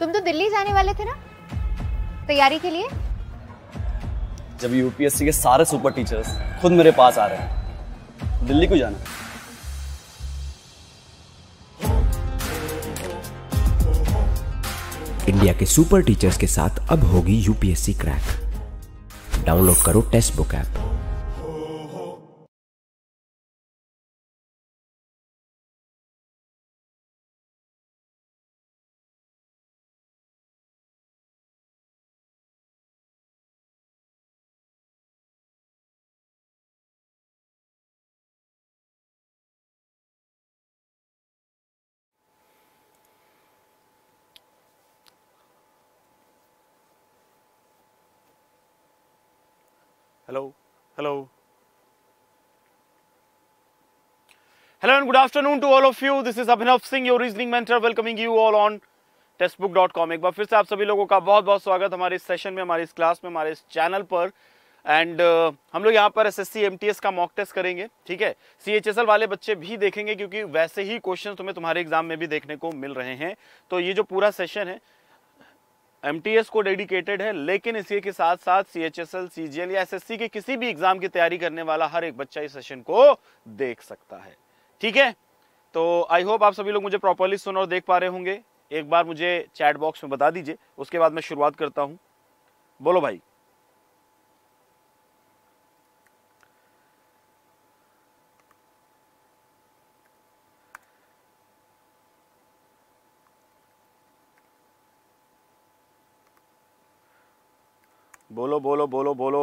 तुम तो दिल्ली जाने वाले थे ना तैयारी के लिए जब यूपीएससी के सारे सुपर टीचर्स खुद मेरे पास आ रहे हैं दिल्ली को जाना इंडिया के सुपर टीचर्स के साथ अब होगी यूपीएससी क्रैक डाउनलोड करो test book app good afternoon to all of you this is Abhinav Singh your reasoning mentor welcoming you all on textbook.com. एक बार फिर से आप सभी लोगों का बहुत बहुत स्वागत हमारे इस सेशन में हमारे इस क्लास में हमारे इस चैनल पर एंड uh, हम लोग यहाँ पर एस एस का मॉक टेस्ट करेंगे ठीक है सी वाले बच्चे भी देखेंगे क्योंकि वैसे ही क्वेश्चन तुम्हें तुम्हारे एग्जाम में भी देखने को मिल रहे हैं तो ये जो पूरा सेशन है एम को डेडिकेटेड है लेकिन इसी के साथ साथ C H S L C G L या एस एस सी के किसी भी एग्जाम की तैयारी करने वाला हर एक बच्चा इस सेशन को देख सकता है ठीक है तो आई होप आप सभी लोग मुझे प्रॉपरली सुन और देख पा रहे होंगे एक बार मुझे चैट बॉक्स में बता दीजिए उसके बाद मैं शुरुआत करता हूं बोलो भाई बोलो बोलो बोलो बोलो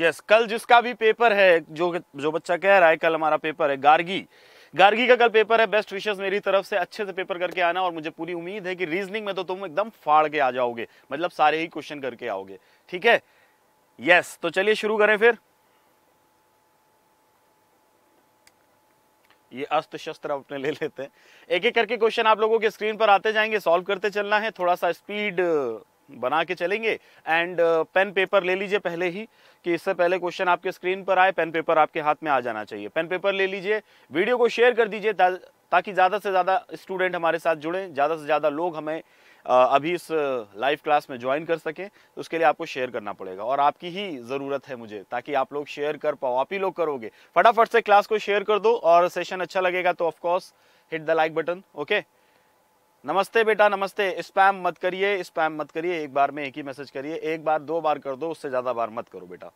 यस कल जिसका भी पेपर है जो जो बच्चा कह रहा है कल हमारा पेपर है गार्गी गार्गी का कल पेपर है बेस्ट विशेष मेरी तरफ से अच्छे से पेपर करके आना और मुझे पूरी उम्मीद है कि रीजनिंग में तो तुम एकदम फाड़ के आ जाओगे मतलब सारे ही क्वेश्चन करके आओगे ठीक है यस तो चलिए शुरू करें फिर ये अस्त्र शस्त्र अपने ले लेते हैं एक एक करके क्वेश्चन आप लोगों के स्क्रीन पर आते जाएंगे सॉल्व करते चलना है थोड़ा सा स्पीड बना के चलेंगे एंड पेन पेपर ले लीजिए पहले ही कि इससे पहले क्वेश्चन आपके स्क्रीन पर आए पेन पेपर आपके हाथ में आ जाना चाहिए पेन पेपर ले लीजिए वीडियो को शेयर कर दीजिए ताकि ज़्यादा से ज़्यादा स्टूडेंट हमारे साथ जुड़ें ज़्यादा से ज़्यादा लोग हमें uh, अभी इस लाइव uh, क्लास में ज्वाइन कर सकें तो उसके लिए आपको शेयर करना पड़ेगा और आपकी ही ज़रूरत है मुझे ताकि आप लोग शेयर कर पाओ आप ही लोग करोगे फटाफट से क्लास को शेयर कर दो और सेशन अच्छा लगेगा तो of course hit the like button okay नमस्ते बेटा नमस्ते स्पैम मत करिए स्पैम मत करिए एक बार में एक ही मैसेज करिए एक बार दो बार कर दो उससे ज़्यादा बार मत करो बेटा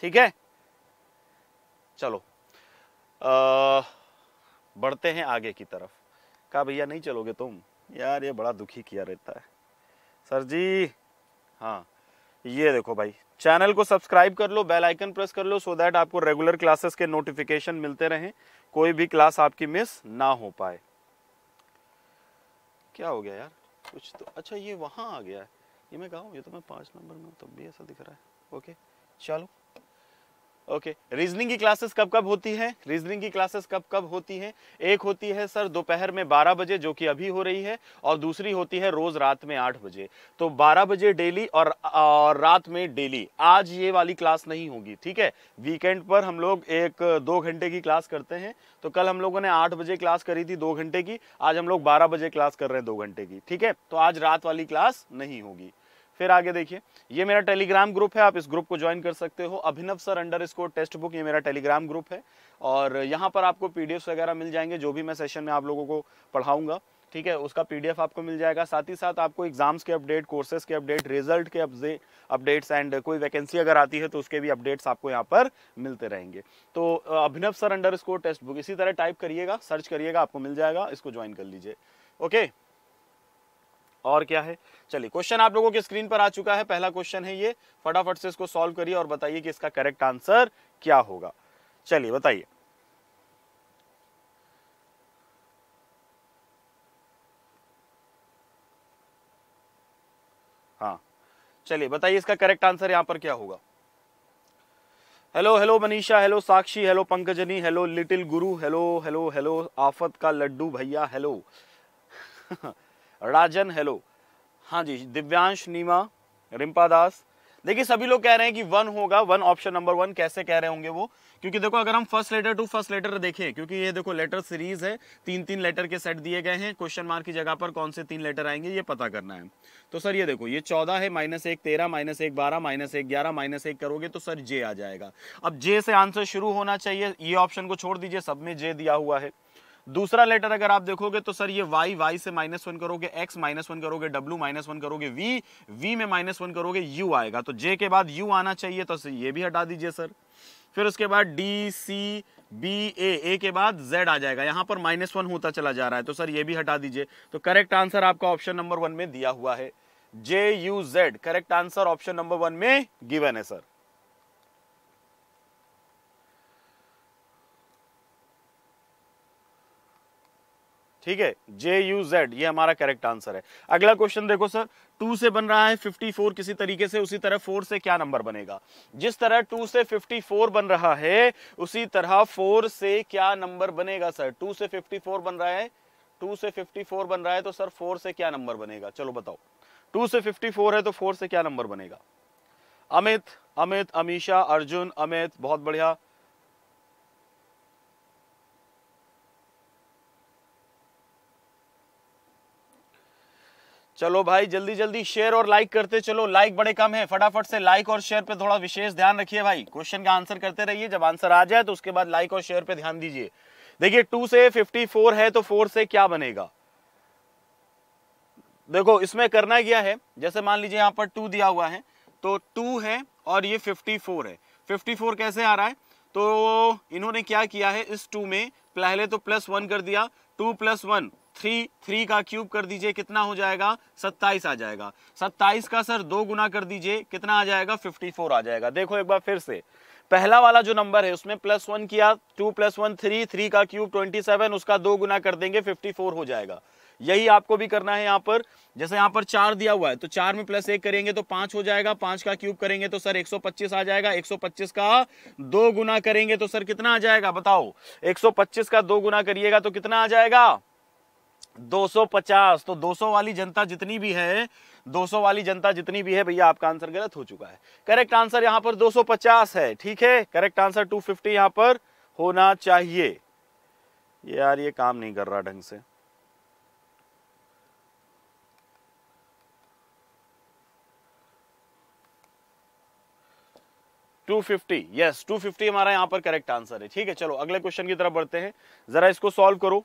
ठीक है चलो आ, बढ़ते हैं आगे की तरफ कहा भैया नहीं चलोगे तुम यार ये बड़ा दुखी किया रहता है सर जी हाँ ये देखो भाई चैनल को सब्सक्राइब कर लो बेल आइकन प्रेस कर लो सो देट दैट आपको रेगुलर क्लासेस के नोटिफिकेशन मिलते रहें कोई भी क्लास आपकी मिस ना हो पाए क्या हो गया यार कुछ तो अच्छा ये वहाँ आ गया है ये मैं कहा ये तो मैं पाँच नंबर में तब भी ऐसा दिख रहा है ओके चलो ओके रीजनिंग की क्लासेस कब कब होती है रीजनिंग की क्लासेस कब कब होती हैं एक होती है सर दोपहर में 12 बजे जो कि अभी हो रही है और दूसरी होती है रोज रात में 8 बजे तो 12 बजे डेली और, और रात में डेली आज ये वाली क्लास नहीं होगी ठीक है वीकेंड पर हम लोग एक दो घंटे की क्लास करते हैं तो कल हम लोगों ने आठ बजे क्लास करी थी दो घंटे की आज हम लोग बारह बजे क्लास कर रहे हैं दो घंटे की ठीक है तो आज रात वाली क्लास नहीं होगी फिर आगे देखिए ये मेरा टेलीग्राम ग्रुप है आप इस ग्रुप को ज्वाइन कर सकते हो Abhinav sir underscore test book ये मेरा टेलीग्राम ग्रुप है और यहाँ पर आपको पी वगैरह मिल जाएंगे जो भी मैं सेशन में आप लोगों को पढ़ाऊंगा ठीक है उसका पीडीएफ आपको मिल जाएगा साथ ही साथ आपको एग्जाम्स के अपडेट कोर्सेज के अपडेट रिजल्ट के अपडेट्स एंड कोई वैकेंसी अगर आती है तो उसके भी अपडेट्स आपको यहाँ पर मिलते रहेंगे तो Abhinav sir underscore test book इसी तरह टाइप करिएगा सर्च करिएगा आपको मिल जाएगा इसको ज्वाइन कर लीजिए ओके और क्या है चलिए क्वेश्चन आप लोगों के स्क्रीन पर आ चुका है पहला क्वेश्चन है ये फटाफट से इसको सॉल्व करिए और बताइए कि इसका करेक्ट आंसर क्या होगा चलिए बताइए हाँ चलिए बताइए इसका करेक्ट आंसर यहां पर क्या होगा hello hello Manisha hello Sakshi hello Pankajni hello little guru hello hello hello आफत का लड्डू भैया हेलो राजन हेलो हाँ जी दिव्यांश नीमा रिम्पा दास देखिए सभी लोग कह रहे हैं कि वन होगा वन ऑप्शन नंबर वन कैसे कह रहे होंगे वो क्योंकि देखो अगर हम first letter to first letter देखें क्योंकि ये देखो लेटर सीरीज है तीन तीन लेटर के सेट दिए गए हैं क्वेश्चन मार्क की जगह पर कौन से तीन लेटर आएंगे ये पता करना है तो सर ये देखो ये चौदह है माइनस एक तेरह माइनस एक बारह माइनस एक ग्यारह माइनस एक करोगे तो सर जे आ जाएगा अब जे से आंसर शुरू होना चाहिए ये ऑप्शन को छोड़ दीजिए सब में जे दिया हुआ है दूसरा लेटर अगर आप देखोगे तो सर ये वाई वाई से माइनस वन करोगे एक्स माइनस वन करोगे डब्ल्यू माइनस वन करोगे वी वी में माइनस वन करोगे यू आएगा तो जे के बाद यू आना चाहिए तो ये भी हटा दीजिए सर फिर उसके बाद डी सी बी ए ए के बाद जेड आ जाएगा यहां पर माइनस वन होता चला जा रहा है तो सर ये भी हटा दीजिए तो करेक्ट आंसर आपका ऑप्शन नंबर वन में दिया हुआ है J U Z correct answer option number one में गिवन है सर ठीक है जे यू जेड ये हमारा करेक्ट आंसर है अगला क्वेश्चन देखो सर टू से बन रहा है फोर किसी तरीके से उसी तरह फोर से क्या नंबर बनेगा जिस तरह टू से फोर बन रहा है उसी तरह फोर से क्या नंबर बनेगा सर टू से फिफ्टी फोर बन रहा है टू से फिफ्टी फोर बन रहा है तो सर फोर से क्या नंबर बनेगा चलो बताओ टू से फिफ्टी फोर है तो फोर से क्या नंबर बनेगा अमित अमित अमीशा अर्जुन अमित बहुत बढ़िया चलो भाई जल्दी जल्दी शेयर और लाइक करते चलो लाइक बड़े कम है फटाफट से लाइक और शेयर पे थोड़ा विशेष ध्यान रखिए भाई क्वेश्चन का आंसर करते रहिए जब आंसर आ जाए तो उसके बाद लाइक और शेयर पे ध्यान दीजिए देखिए टू से फिफ्टी फोर है तो फोर से क्या बनेगा देखो इसमें करना क्या है जैसे मान लीजिए यहाँ पर टू दिया हुआ है तो टू है और ये फिफ्टी फोर है फिफ्टी फोर कैसे आ रहा है तो इन्होंने क्या किया है इस टू में पहले तो प्लस वन कर दिया two plus one three three का क्यूब कर दीजिए कितना हो जाएगा सत्ताईस आ जाएगा सत्ताईस का सर दो गुना कर दीजिए कितना आ जाएगा फिफ्टी फोर आ जाएगा देखो एक बार फिर से पहला वाला जो नंबर है उसमें प्लस वन किया two plus one three three का क्यूब ट्वेंटी सेवन उसका दो गुना कर देंगे फिफ्टी फोर हो जाएगा यही आपको भी करना है यहाँ पर जैसे यहाँ पर चार दिया हुआ है तो चार में प्लस एक करेंगे तो पांच हो जाएगा पांच का क्यूब करेंगे तो सर 125 आ जाएगा 125 का दो गुना करेंगे तो सर कितना आ जाएगा बताओ 125 का दो गुना करिएगा तो कितना आ जाएगा 250 तो 200 वाली जनता जितनी भी है 200 वाली जनता जितनी भी है भैया आपका आंसर गलत हो चुका है करेक्ट आंसर यहाँ पर 250 है ठीक है करेक्ट आंसर 250 फिफ्टी यहाँ पर होना चाहिए यार ये काम नहीं कर रहा ढंग से two fifty yes two fifty हमारा यहाँ पर करेक्ट आंसर है ठीक है चलो अगले क्वेश्चन की तरफ बढ़ते हैं जरा इसको सॉल्व करो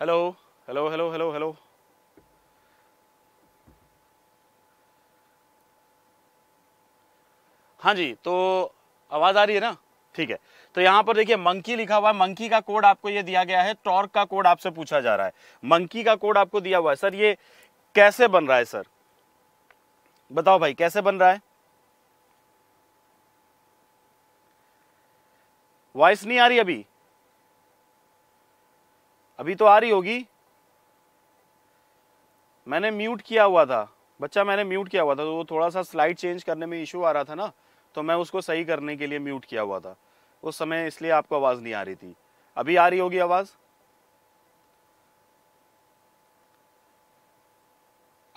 hello hello hello hello hello हाँ जी तो आवाज़ आ रही है ना ठीक है तो यहाँ पर देखिए मंकी लिखा हुआ है मंकी का कोड आपको ये दिया गया है टॉर्क का कोड आपसे पूछा जा रहा है मंकी का कोड आपको दिया हुआ है सर ये कैसे बन रहा है सर बताओ भाई कैसे बन रहा है वॉइस नहीं आ रही अभी अभी तो आ रही होगी मैंने म्यूट किया हुआ था बच्चा मैंने म्यूट किया हुआ था तो वो थोड़ा सा स्लाइड चेंज करने में इशू आ रहा था ना तो मैं उसको सही करने के लिए म्यूट किया हुआ था उस समय इसलिए आपको आवाज़ नहीं आ रही थी अभी आ रही होगी आवाज़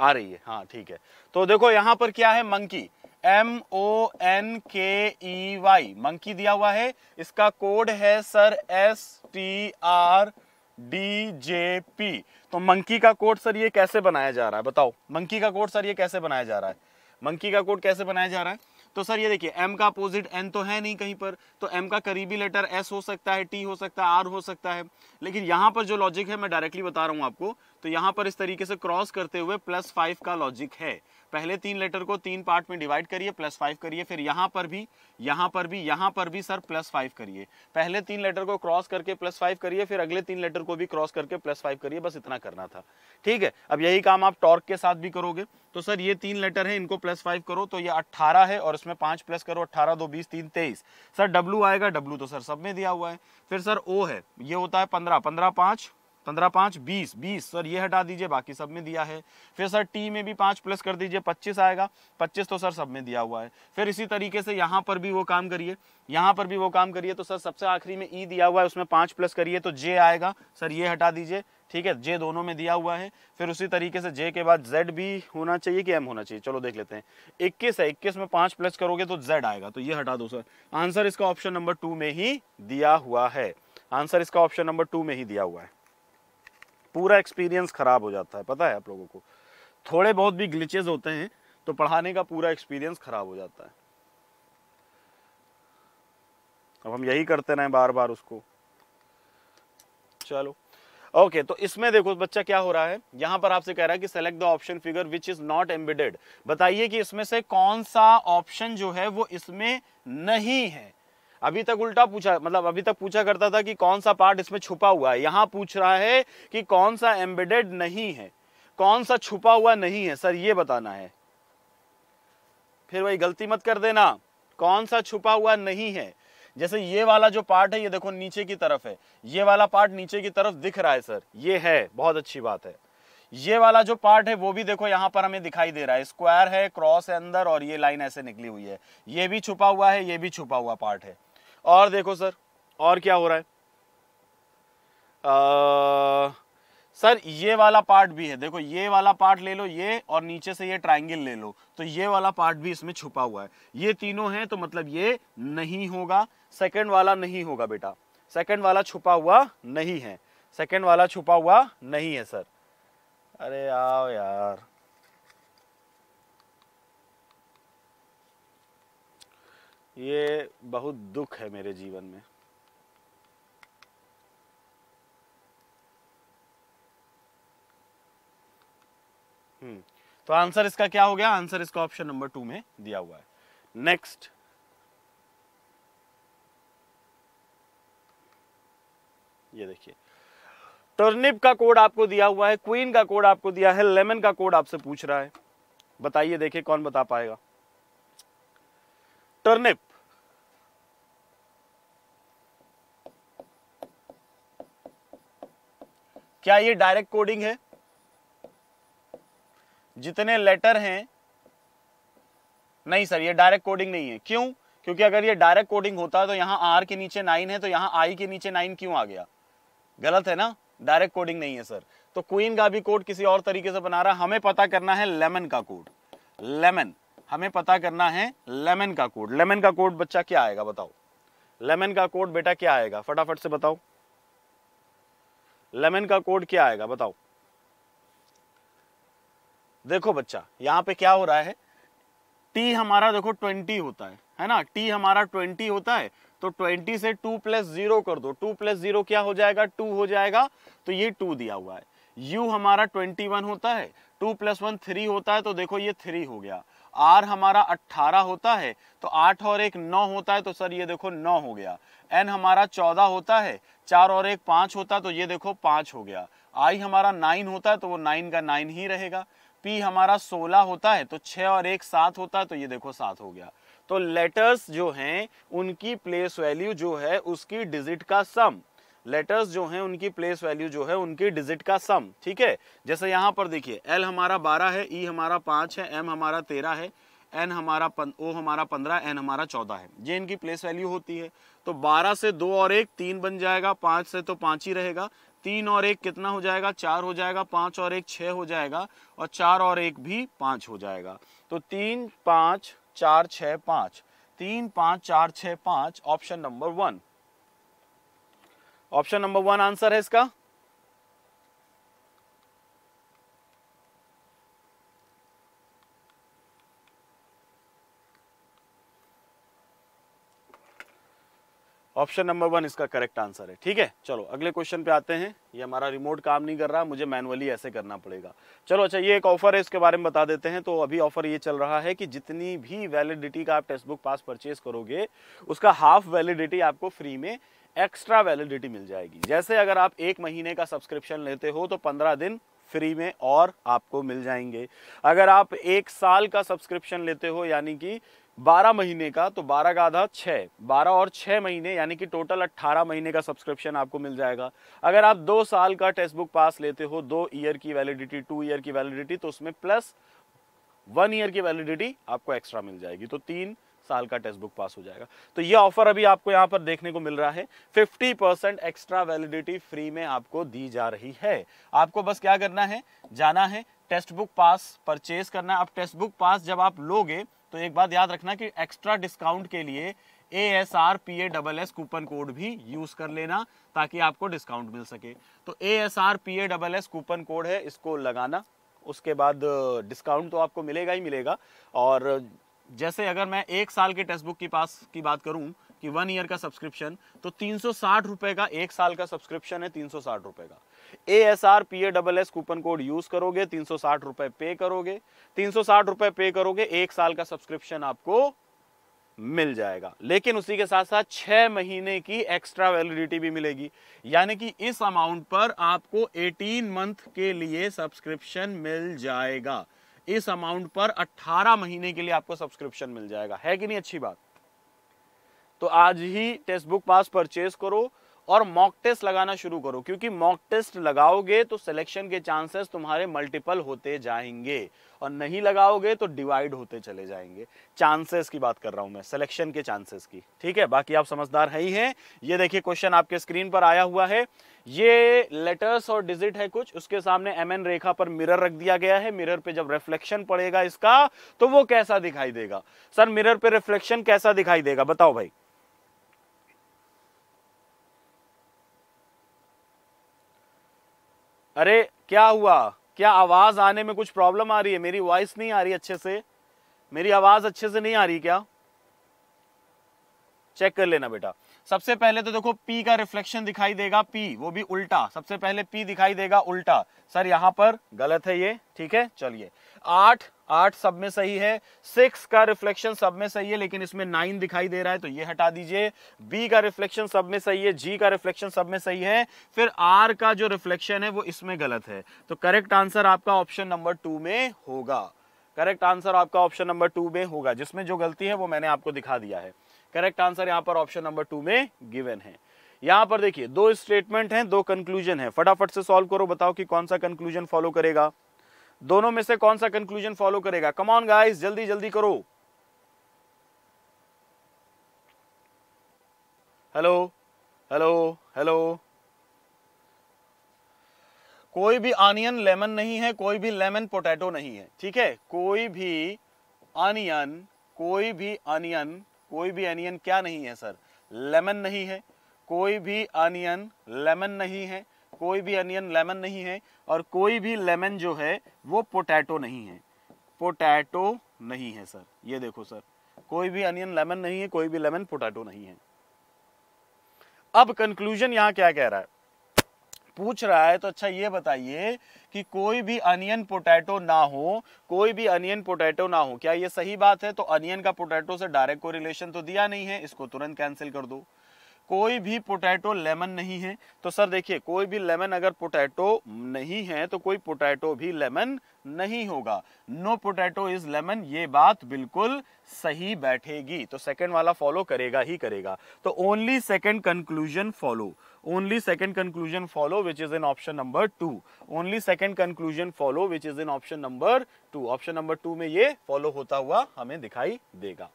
आ रही है हाँ ठीक है तो देखो यहां पर क्या है मंकी एम ओ एन के ई वाई मंकी दिया हुआ है इसका कोड है sir S T R D J P तो मंकी का कोड सर ये कैसे बनाया जा रहा है बताओ मंकी का कोड सर ये कैसे बनाया जा रहा है मंकी का कोड कैसे बनाया जा रहा है तो सर ये देखिए एम का अपोजिट एन तो है नहीं कहीं पर तो एम का करीबी लेटर एस हो सकता है टी हो सकता है आर हो सकता है लेकिन यहाँ पर जो लॉजिक है मैं डायरेक्टली बता रहा हूँ आपको तो यहाँ पर इस तरीके से क्रॉस करते हुए प्लस फाइव का लॉजिक है पहले तीन लेटर को तीन पार्ट में डिवाइड करिए प्लस फाइव करिए फिर यहाँ पर भी यहाँ पर भी यहाँ पर भी सर प्लस फाइव करिए पहले तीन लेटर को क्रॉस करके प्लस फाइव करिए फिर अगले तीन लेटर को भी क्रॉस करके प्लस फाइव करिए बस इतना करना था ठीक है अब यही काम आप टॉर्क के साथ भी करोगे तो सर ये तीन लेटर है इनको प्लस फाइव करो तो ये अट्ठारह है और इसमें पाँच प्लस करो अट्ठारह दो बीस तीन तेईस सर डब्लू आएगा डब्लू तो सर सब में दिया हुआ है फिर सर ओ है ये होता है पंद्रह पंद्रह पाँच पंद्रह पाँच बीस बीस सर ये हटा दीजिए बाकी सब में दिया है फिर सर टी में भी पाँच प्लस कर दीजिए पच्चीस आएगा पच्चीस तो सर सब में दिया हुआ है फिर इसी तरीके से यहाँ पर भी वो काम करिए यहाँ पर भी वो काम करिए तो सर सबसे आखिरी में ई दिया हुआ है उसमें पाँच प्लस करिए तो जे आएगा सर ये हटा दीजिए ठीक है जे दोनों में दिया हुआ है फिर उसी तरीके से जे के बाद जेड भी होना चाहिए कि एम होना चाहिए चलो देख लेते हैं इक्कीस है इक्कीस में पाँच प्लस करोगे तो जेड आएगा तो ये हटा दो सर आंसर इसका ऑप्शन नंबर टू में ही दिया हुआ है आंसर इसका ऑप्शन नंबर टू में ही दिया हुआ है पूरा एक्सपीरियंस ख़राब हो जाता है पता है आप लोगों को थोड़े बहुत भी ग्लिचेज होते हैं तो पढ़ाने का पूरा एक्सपीरियंस ख़राब हो जाता है अब हम यही करते रहे बार बार उसको चलो ओके okay, तो इसमें देखो बच्चा क्या हो रहा है यहां पर आपसे कह रहा है कि select the option figure which is not embedded बताइए कि इसमें से कौन सा ऑप्शन जो है वो इसमें नहीं है अभी तक उल्टा पूछा मतलब अभी तक पूछा करता था कि कौन सा पार्ट इसमें छुपा हुआ है यहाँ पूछ रहा है कि कौन सा एम्बेडेड नहीं है कौन सा छुपा हुआ नहीं है सर ये बताना है फिर वही गलती मत कर देना कौन सा छुपा हुआ नहीं है जैसे ये वाला जो पार्ट है ये देखो नीचे की तरफ है ये वाला पार्ट नीचे की तरफ दिख रहा है सर ये है बहुत अच्छी बात है ये वाला जो पार्ट है वो भी देखो यहाँ पर हमें दिखाई दे रहा है स्क्वायर है क्रॉस है अंदर और ये लाइन ऐसे निकली हुई है ये भी छुपा हुआ है ये भी छुपा हुआ पार्ट है और देखो सर और क्या हो रहा है आ, सर ये वाला पार्ट भी है देखो ये वाला पार्ट ले लो ये और नीचे से ये ट्राइंगल ले लो तो ये वाला पार्ट भी इसमें छुपा हुआ है ये तीनों हैं तो मतलब ये नहीं होगा सेकंड वाला नहीं होगा बेटा सेकंड वाला छुपा हुआ नहीं है सेकंड वाला छुपा हुआ नहीं है सर अरे आओ यार ये बहुत दुख है मेरे जीवन में हम्म, तो आंसर इसका क्या हो गया आंसर इसका ऑप्शन नंबर टू में दिया हुआ है नेक्स्ट ये देखिए टर्निप का कोड आपको दिया हुआ है क्वीन का कोड आपको दिया है लेमन का कोड आपसे पूछ रहा है बताइए देखिए कौन बता पाएगा टर्निप क्या ये डायरेक्ट कोडिंग है जितने लेटर हैं नहीं सर ये डायरेक्ट कोडिंग नहीं है क्यों क्योंकि अगर ये डायरेक्ट कोडिंग होता तो यहां आर के नीचे नाइन है तो यहां आई के नीचे नाइन क्यों आ गया गलत है ना डायरेक्ट कोडिंग नहीं है सर तो क्वीन का भी कोड किसी और तरीके से बना रहा हमें पता करना है लेमन का कोड लेमन हमें पता करना है लेमन का कोड लेमन का कोड बच्चा क्या आएगा बताओ लेमन का कोड बेटा क्या आएगा फटाफट से बताओ लेमन का कोड क्या आएगा बताओ देखो बच्चा यहाँ पे क्या हो रहा है टी हमारा देखो ट्वेंटी होता है है ना टी हमारा ट्वेंटी होता है तो ट्वेंटी से टू प्लस जीरो कर दो टू प्लस जीरो क्या हो जाएगा टू हो जाएगा तो ये टू दिया हुआ है यू हमारा ट्वेंटी वन होता है टू प्लस वन थ्री होता है तो देखो ये थ्री हो गया आर हमारा अट्ठारह होता है तो आठ और एक नौ होता है तो सर ये देखो नौ हो गया एन हमारा चौदह होता है चार और एक पाँच होता तो ये देखो पाँच हो गया आई हमारा नाइन होता है तो वो नाइन का नाइन ही रहेगा पी हमारा सोलह होता है तो छः और एक सात होता है तो ये देखो सात हो गया तो लेटर्स जो हैं उनकी प्लेस वैल्यू जो है उसकी डिजिट का सम लेटर्स जो हैं उनकी प्लेस वैल्यू जो है उनकी डिजिट का सम ठीक है जैसे यहाँ पर देखिए एल हमारा बारह है ई e हमारा पाँच है एम हमारा तेरह है एन हमारा पन, ओ हमारा पंद्रह एन हमारा चौदह है ये इनकी प्लेस वैल्यू होती है तो बारह से दो और एक तीन बन जाएगा पाँच से तो पाँच ही रहेगा तीन और एक कितना हो जाएगा चार हो जाएगा पाँच और एक छः हो जाएगा और चार और एक भी पाँच हो जाएगा तो तीन पाँच चार छः पाँच तीन पाँच चार छः पाँच option number one option number one answer है इसका ऑप्शन नंबर वन इसका करेक्ट आंसर है ठीक है चलो अगले क्वेश्चन पे आते हैं ये हमारा रिमोट काम नहीं कर रहा मुझे मैनुअली ऐसे करना पड़ेगा चलो अच्छा ये एक ऑफर है इसके बारे में बता देते हैं तो अभी ऑफर ये चल रहा है कि जितनी भी वैलिडिटी का आप टेक्स्ट बुक पास परचेज करोगे उसका हाफ वैलिडिटी आपको फ्री में एक्स्ट्रा वैलिडिटी मिल जाएगी जैसे अगर आप एक महीने का सब्सक्रिप्शन लेते हो तो पंद्रह दिन फ्री में और आपको मिल जाएंगे अगर आप एक साल का सब्सक्रिप्शन लेते हो यानी कि 12 महीने का तो 12 का आधा छः बारह और छः महीने यानी कि टोटल 18 महीने का सब्सक्रिप्शन आपको मिल जाएगा अगर आप दो साल का टेक्स्ट बुक पास लेते हो दो ईयर की वैलिडिटी टू ईयर की वैलिडिटी तो उसमें प्लस वन ईयर की वैलिडिटी आपको एक्स्ट्रा मिल जाएगी तो तीन साल का टेस्ट बुक पास हो जाएगा तो ये ऑफर अभी आपको यहाँ पर देखने को मिल रहा है 50% एक्स्ट्रा वैलिडिटी फ्री में आपको दी जा रही है आपको बस क्या करना है जाना है टेस्ट बुक पास परचेज करना है अब टेस्ट बुक पास जब आप लोगे तो एक बात याद रखना कि एक्स्ट्रा डिस्काउंट के लिए A S R P A double S coupon code भी यूज कर लेना ताकि आपको डिस्काउंट मिल सके तो A S R P A double S coupon code है इसको लगाना उसके बाद डिस्काउंट तो आपको मिलेगा ही मिलेगा और जैसे अगर मैं एक साल के टेक्स्ट बुक की पास की बात करूं कि वन ईयर का सब्सक्रिप्शन तो तीन सौ रुपए का एक साल का सब्सक्रिप्शन है तीन सौ रुपए का A S R P A double S coupon code use करोगे तीन सौ साठ रुपए पे करोगे तीन सौ साठ रुपए पे करोगे एक साल का सब्सक्रिप्शन आपको मिल जाएगा लेकिन उसी के साथ साथ छह महीने की एक्स्ट्रा वैलिडिटी भी मिलेगी यानी कि इस अमाउंट पर आपको 18 मंथ के लिए सब्सक्रिप्शन मिल जाएगा इस अमाउंट पर 18 महीने के लिए आपको सब्सक्रिप्शन मिल जाएगा है कि नहीं अच्छी बात तो आज ही टेक्स्ट बुक पास परचेज करो और मॉक टेस्ट लगाना शुरू करो क्योंकि मॉक टेस्ट लगाओगे तो सिलेक्शन के चांसेस तुम्हारे मल्टीपल होते जाएंगे और नहीं लगाओगे तो डिवाइड होते चले जाएंगे चांसेस की बात कर रहा हूं मैं सिलेक्शन के चांसेस की ठीक है बाकी आप समझदार है ही हैं ये देखिए क्वेश्चन आपके स्क्रीन पर आया हुआ है ये लेटर्स और डिजिट है कुछ उसके सामने एम एन रेखा पर मिरर रख दिया गया है मिरर पे जब रिफ्लेक्शन पड़ेगा इसका तो वो कैसा दिखाई देगा सर मिरर पे रिफ्लेक्शन कैसा दिखाई देगा बताओ भाई अरे क्या हुआ क्या आवाज़ आने में कुछ प्रॉब्लम आ रही है मेरी वॉइस नहीं आ रही अच्छे से मेरी आवाज़ अच्छे से नहीं आ रही क्या चेक कर लेना बेटा सबसे पहले तो देखो पी का रिफ्लेक्शन दिखाई देगा पी वो भी उल्टा सबसे पहले पी दिखाई देगा उल्टा सर यहां पर गलत है ये ठीक है चलिए आठ आठ सब में सही है सिक्स का रिफ्लेक्शन सब में सही है लेकिन इसमें नाइन दिखाई दे रहा है तो ये हटा दीजिए बी का रिफ्लेक्शन सब में सही है जी का रिफ्लेक्शन सब में सही है फिर आर का जो रिफ्लेक्शन है वो इसमें गलत है तो करेक्ट आंसर आपका ऑप्शन नंबर टू में होगा करेक्ट आंसर आपका ऑप्शन नंबर टू में होगा जिसमें जो गलती है वो मैंने आपको दिखा दिया है करेक्ट आंसर यहाँ पर ऑप्शन नंबर टू में गिवन है यहां पर देखिए दो स्टेटमेंट हैं दो कंक्लूजन है फटाफट से सॉल्व करो बताओ कि कौन सा कंक्लूजन फॉलो करेगा दोनों में से कौन सा कंक्लूजन फॉलो करेगा कमॉन गाइस जल्दी जल्दी करो हेलो हेलो हेलो कोई भी ऑनियन लेमन नहीं है कोई भी लेमन पोटैटो नहीं है ठीक है कोई भी ऑनियन कोई भी ऑनियन कोई भी ऑनियन क्या नहीं है सर लेमन नहीं है कोई भी ऑनियन लेमन नहीं है कोई भी अनियन लेमन नहीं है और कोई भी लेमन जो है वो पोटैटो नहीं है पोटैटो नहीं है सर ये देखो सर कोई भी अनियन लेमन नहीं है कोई भी लेमन पोटैटो नहीं है अब कंक्लूजन यहां क्या कह रहा है पूछ रहा है तो अच्छा ये बताइए कि कोई भी अनियन पोटैटो ना हो कोई भी अनियन पोटैटो ना हो क्या ये सही बात है तो अनियन का पोटैटो से डायरेक्ट कोरिलेशन तो दिया नहीं है इसको तुरंत कैंसिल कर दो कोई भी पोटैटो लेमन नहीं है तो सर देखिए कोई भी लेमन अगर पोटैटो नहीं है तो कोई पोटैटो भी लेमन नहीं होगा नो पोटैटो इज लेमन ये बात बिल्कुल सही बैठेगी तो सेकेंड वाला फॉलो करेगा ही करेगा तो only second conclusion follow only second conclusion follow which is in option number two only second conclusion follow which is in option number two option number two में ये फॉलो होता हुआ हमें दिखाई देगा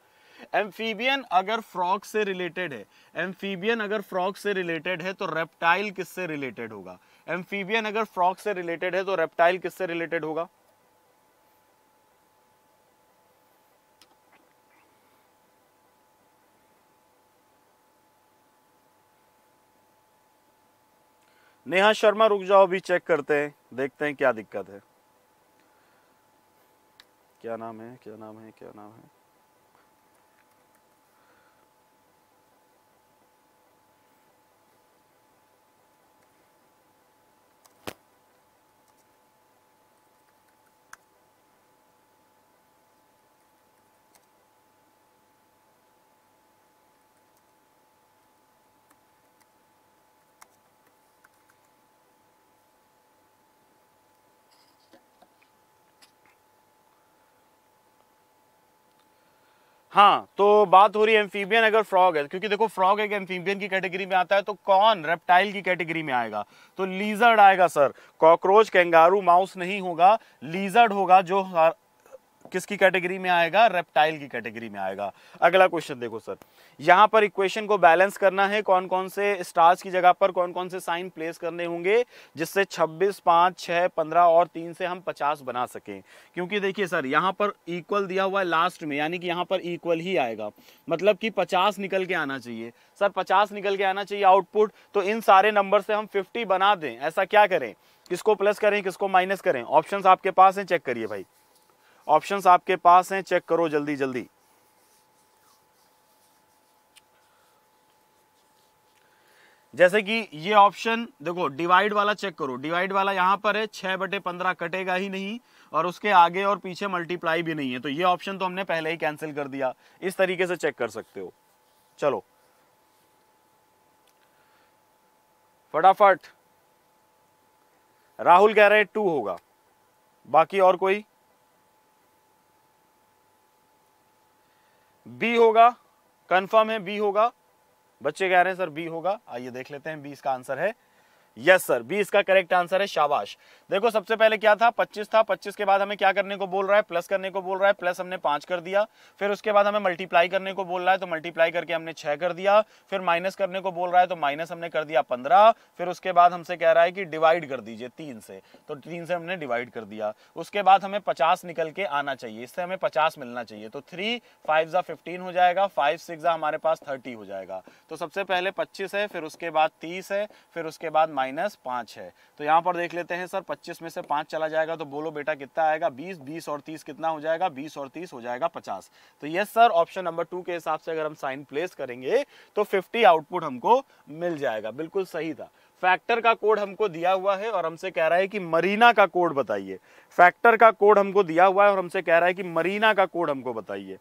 एम्फीबियन अगर फ्रॉक से रिलेटेड है एम्फीबियन अगर फ्रॉक से रिलेटेड है तो रेप्टाइल किससे रिलेटेड होगा एम्फीबियन अगर फ्रॉक से रिलेटेड है तो रेप्टाइल किससे रिलेटेड होगा नेहा शर्मा रुक जाओ भी चेक करते हैं देखते हैं क्या दिक्कत है क्या नाम है क्या नाम है क्या नाम है हाँ तो बात हो रही है एम्फीबियन अगर फ्रॉग है क्योंकि देखो फ्रॉग एक एम्फीबियन की कैटेगरी में आता है तो कौन रेप्टाइल की कैटेगरी में आएगा तो लीजर्ड आएगा सर कॉकरोच कैंगारू माउस नहीं होगा लीजर्ड होगा जो किसकी कैटेगरी में आएगा रेप्टाइल की कैटेगरी में आएगा अगला क्वेश्चन देखो सर यहाँ पर इक्वेशन को बैलेंस करना है कौन कौन से स्टार्स की जगह पर कौन कौन से साइन प्लेस करने होंगे जिससे छब्बीस पाँच छः पंद्रह और तीन से हम पचास बना सकें क्योंकि देखिए सर यहाँ पर इक्वल दिया हुआ है लास्ट में यानी कि यहाँ पर इक्वल ही आएगा मतलब कि पचास निकल के आना चाहिए सर पचास निकल के आना चाहिए आउटपुट तो इन सारे नंबर से हम फिफ्टी बना दें ऐसा क्या करें किसको प्लस करें किसको माइनस करें ऑप्शंस आपके पास हैं चेक करिए भाई ऑप्शंस आपके पास हैं चेक करो जल्दी जल्दी जैसे कि ये ऑप्शन देखो डिवाइड वाला चेक करो डिवाइड वाला यहां पर है छह बटे पंद्रह कटेगा ही नहीं और उसके आगे और पीछे मल्टीप्लाई भी नहीं है तो ये ऑप्शन तो हमने पहले ही कैंसिल कर दिया इस तरीके से चेक कर सकते हो चलो फटाफट राहुल कह रहे टू होगा बाकी और कोई बी होगा कंफर्म है बी होगा बच्चे कह रहे हैं सर बी होगा आइए देख लेते हैं बी इसका आंसर है यस सर बी इसका करेक्ट आंसर है शाबाश देखो सबसे पहले क्या था 25 था 25 के बाद हमें क्या करने को बोल रहा है प्लस करने को बोल रहा है प्लस हमने पांच कर दिया फिर उसके बाद हमें मल्टीप्लाई करने को बोल रहा है तो मल्टीप्लाई करके हमने छह कर दिया फिर माइनस करने को बोल रहा है तो माइनस हमने कर दिया पंद्रह फिर उसके बाद हमसे कह रहा है कि डिवाइड कर दीजिए तीन से तो तीन से हमने डिवाइड कर दिया उसके बाद हमें पचास निकल के आना चाहिए इससे हमें पचास मिलना चाहिए तो थ्री फाइव जा हो जाएगा फाइव सिक्स हमारे पास थर्टी हो जाएगा तो सबसे पहले पच्चीस है फिर उसके बाद तीस है फिर उसके बाद माइनस पाँच है तो यहाँ पर देख लेते हैं सर पच्चीस में से पाँच चला जाएगा तो बोलो बेटा कितना आएगा बीस बीस और तीस कितना हो जाएगा बीस और तीस हो जाएगा पचास तो yes sir option number two के हिसाब से अगर हम साइन प्लेस करेंगे तो फिफ्टी आउटपुट हमको मिल जाएगा बिल्कुल सही था फैक्टर का कोड हमको दिया हुआ है और हमसे कह रहा है कि मरीना का कोड बताइए फैक्टर का कोड हमको दिया हुआ है और हमसे कह रहा है कि मरीना का कोड हमको बताइए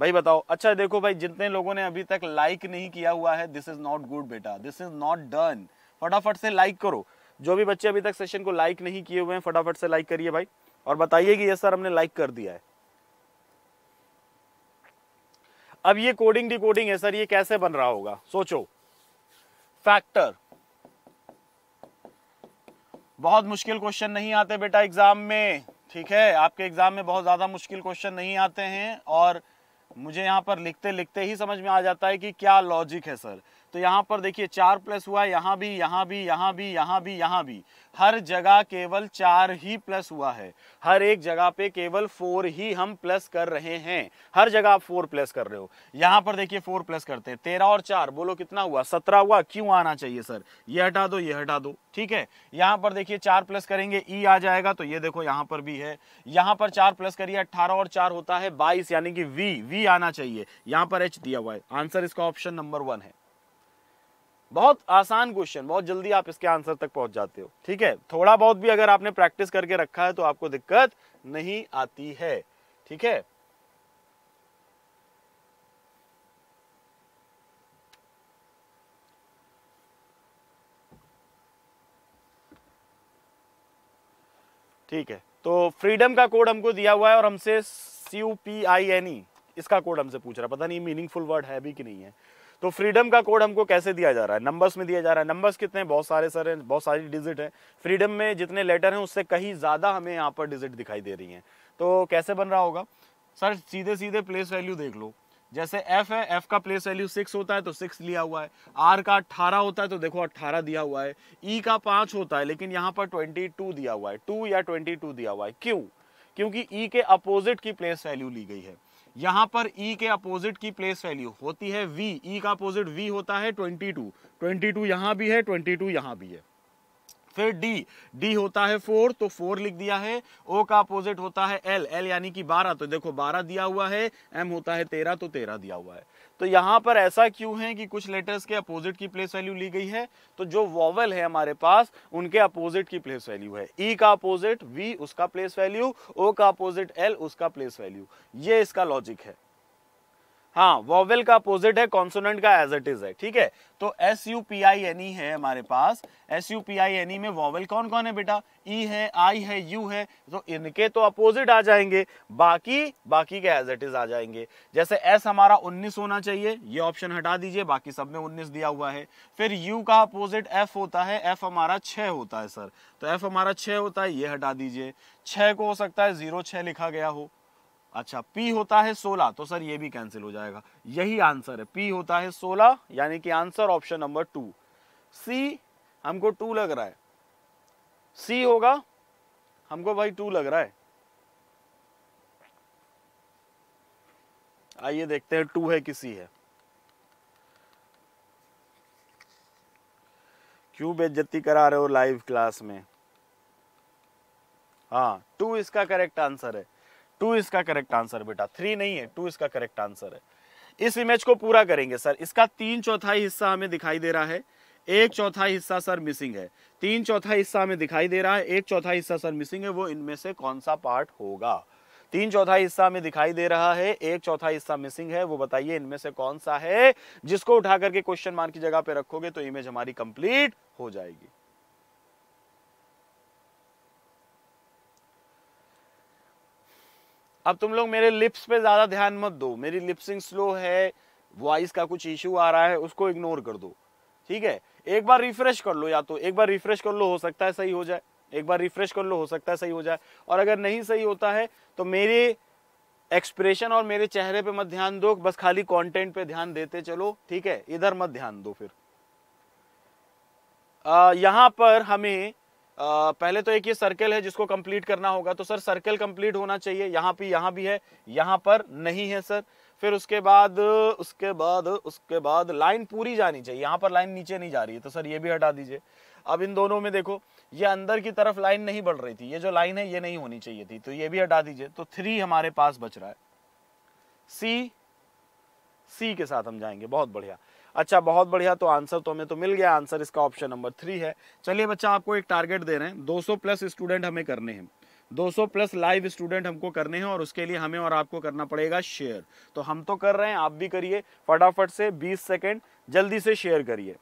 भाई बताओ अच्छा देखो भाई जितने लोगों ने अभी तक लाइक नहीं किया हुआ है दिस इज नॉट गुड बेटा दिस इज नॉट डन फटाफट से लाइक करो जो भी बच्चे अभी तक सेशन को लाइक नहीं किए हुए हैं फटाफट से लाइक करिए भाई और बताइए कि यस सर हमने लाइक कर दिया है अब ये कोडिंग डिकोडिंग है सर ये कैसे बन रहा होगा सोचो फैक्टर बहुत मुश्किल क्वेश्चन नहीं आते बेटा एग्जाम में ठीक है आपके एग्जाम में बहुत ज्यादा मुश्किल क्वेश्चन नहीं आते हैं और मुझे यहां पर लिखते लिखते ही समझ में आ जाता है कि क्या लॉजिक है सर तो यहाँ पर देखिए चार प्लस हुआ है यहाँ भी यहाँ भी यहाँ भी यहाँ भी यहाँ भी हर जगह केवल चार ही प्लस हुआ है हर एक जगह पे केवल फोर ही हम प्लस कर रहे हैं हर जगह आप फोर प्लस कर रहे हो यहाँ पर देखिए फोर प्लस करते हैं तेरह और चार बोलो कितना हुआ सत्रह हुआ क्यों आना चाहिए सर ये हटा दो ये हटा दो ठीक है यहाँ पर देखिए चार प्लस करेंगे ई e आ जाएगा तो ये देखो यहाँ पर भी है यहाँ पर चार प्लस करिए अट्ठारह और चार होता है बाईस यानी कि वी वी आना चाहिए यहाँ पर एच दिया हुआ है आंसर इसका ऑप्शन नंबर वन है बहुत आसान क्वेश्चन बहुत जल्दी आप इसके आंसर तक पहुंच जाते हो ठीक है थोड़ा बहुत भी अगर आपने प्रैक्टिस करके रखा है तो आपको दिक्कत नहीं आती है ठीक है ठीक है तो फ्रीडम का कोड हमको दिया हुआ है और हमसे C U P I N E इसका कोड हमसे पूछ रहा है पता नहीं मीनिंगफुल वर्ड है भी कि नहीं है तो फ्रीडम का कोड हमको कैसे दिया जा रहा है नंबर्स में दिया जा रहा है नंबर्स कितने बहुत सारे सर हैं बहुत सारी डिजिट हैं फ्रीडम में जितने लेटर हैं उससे कहीं ज़्यादा हमें यहाँ पर डिजिट दिखाई दे रही हैं तो कैसे बन रहा होगा सर सीधे सीधे प्लेस वैल्यू देख लो जैसे एफ है एफ का प्लेस वैल्यू सिक्स होता है तो सिक्स लिया हुआ है आर का अट्ठारह होता है तो देखो अट्ठारह दिया हुआ है ई e का पाँच होता है लेकिन यहाँ पर ट्वेंटी टू दिया हुआ है टू या ट्वेंटी टू दिया हुआ है क्यों क्योंकि ई e के अपोजिट की प्लेस वैल्यू ली गई है यहां पर ई e के अपोजिट की प्लेस वैल्यू होती है वी ई e का अपोजिट वी होता है 22 22 यहां भी है 22 यहां भी है फिर डी डी होता है फोर तो फोर लिख दिया है ओ का अपोजिट होता है एल एल यानी कि बारह तो देखो बारह दिया हुआ है एम होता है तेरह तो तेरह दिया हुआ है तो यहाँ पर ऐसा क्यों है कि कुछ लेटर्स के अपोजिट की प्लेस वैल्यू ली गई है तो जो वॉवल है हमारे पास उनके अपोजिट की प्लेस वैल्यू है ई e का अपोजिट वी उसका प्लेस वैल्यू ओ का अपोजिट एल उसका प्लेस वैल्यू ये इसका लॉजिक है हाँ वॉवेल का अपोजिट है कॉन्सोनेंट का एज इट इज है ठीक है तो S U P I N E है हमारे पास S U P I N E में वॉवेल कौन कौन है बेटा ई e है आई है यू है तो इनके तो अपोजिट आ जाएंगे बाकी बाकी के एज इट इज आ जाएंगे जैसे एस हमारा 19 होना चाहिए ये ऑप्शन हटा दीजिए बाकी सब में 19 दिया हुआ है फिर यू का अपोजिट एफ होता है एफ हमारा छह होता है सर तो एफ हमारा छह होता है ये हटा दीजिए छह को हो सकता है जीरो छह लिखा गया हो अच्छा P होता है 16 तो सर ये भी कैंसिल हो जाएगा यही आंसर है P होता है 16 यानी कि answer option number two C हमको टू लग रहा है C होगा हमको भाई टू लग रहा है आइए देखते हैं टू है कि सी है क्यों बेज्जती करा रहे हो लाइव क्लास में हाँ टू इसका करेक्ट आंसर है टू इसका करेक्ट आंसर बेटा थ्री नहीं है टू इसका करेक्ट आंसर है इस इमेज को पूरा करेंगे सर इसका तीन चौथाई हिस्सा हमें दिखाई दे रहा है एक चौथाई हिस्सा सर मिसिंग है तीन चौथाई हिस्सा हमें दिखाई दे रहा है एक चौथाई हिस्सा सर मिसिंग है वो इनमें से कौन सा पार्ट होगा तीन चौथाई हिस्सा हमें दिखाई दे रहा है एक चौथा हिस्सा मिसिंग है वो बताइए इनमें से कौन सा है जिसको उठा करके क्वेश्चन मार्क की जगह पे रखोगे तो इमेज हमारी कंप्लीट हो जाएगी अब तुम लोग मेरे लिप्स पे ज़्यादा ध्यान मत दो मेरी लिपसिंग स्लो है वॉइस का कुछ इश्यू आ रहा है उसको इग्नोर कर दो ठीक है एक बार रिफ्रेश कर लो या तो एक बार रिफ्रेश कर लो हो सकता है सही हो जाए एक बार रिफ्रेश कर लो हो सकता है सही हो जाए और अगर नहीं सही होता है तो मेरे एक्सप्रेशन और मेरे चेहरे पे मत ध्यान दो बस खाली कंटेंट पे ध्यान देते चलो ठीक है इधर मत ध्यान दो फिर आ, यहां पर हमें पहले तो एक ये सर्कल है जिसको कंप्लीट करना होगा तो सर सर्कल कंप्लीट होना चाहिए यहाँ पे यहाँ भी है यहाँ पर नहीं है सर फिर उसके बाद उसके बाद उसके बाद लाइन पूरी जानी चाहिए यहाँ पर लाइन नीचे नहीं जा रही है तो सर ये भी हटा दीजिए अब इन दोनों में देखो ये अंदर की तरफ लाइन नहीं बढ़ रही थी ये जो लाइन है ये नहीं होनी चाहिए थी तो ये भी हटा दीजिए तो थ्री हमारे पास बच रहा है सी सी के साथ हम जाएंगे बहुत बढ़िया अच्छा बहुत बढ़िया तो आंसर तो हमें तो मिल गया आंसर इसका ऑप्शन नंबर थ्री है चलिए बच्चा आपको एक टारगेट दे रहे हैं दो प्लस स्टूडेंट हमें करने हैं 200 प्लस लाइव स्टूडेंट हमको करने हैं और उसके लिए हमें और आपको करना पड़ेगा शेयर तो हम तो कर रहे हैं आप भी करिए फटाफट से 20 सेकेंड जल्दी से शेयर करिए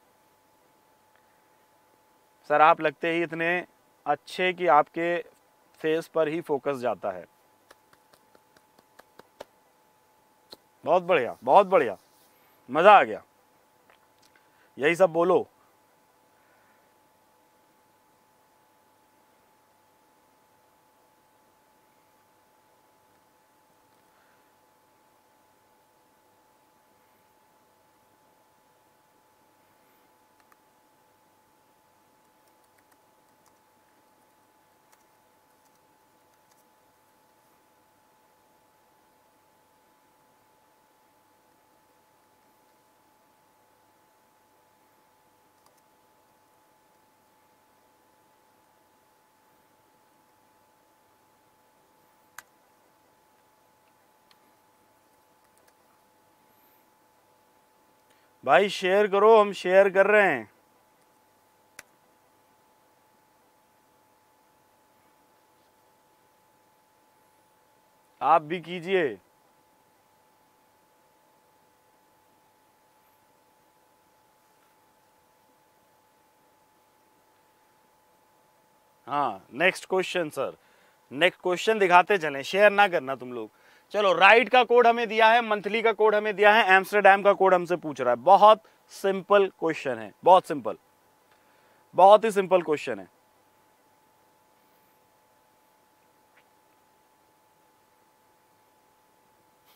सर आप लगते ही इतने अच्छे कि आपके फेस पर ही फोकस जाता है बहुत बढ़िया बहुत बढ़िया मज़ा आ गया यही सब बोलो भाई शेयर करो हम शेयर कर रहे हैं आप भी कीजिए हाँ next question sir next question दिखाते चले शेयर ना करना तुम लोग चलो राइट का कोड हमें दिया है मंथली का कोड हमें दिया है एम्स्टरडेम का कोड हमसे पूछ रहा है बहुत सिंपल क्वेश्चन है बहुत सिंपल बहुत ही सिंपल क्वेश्चन है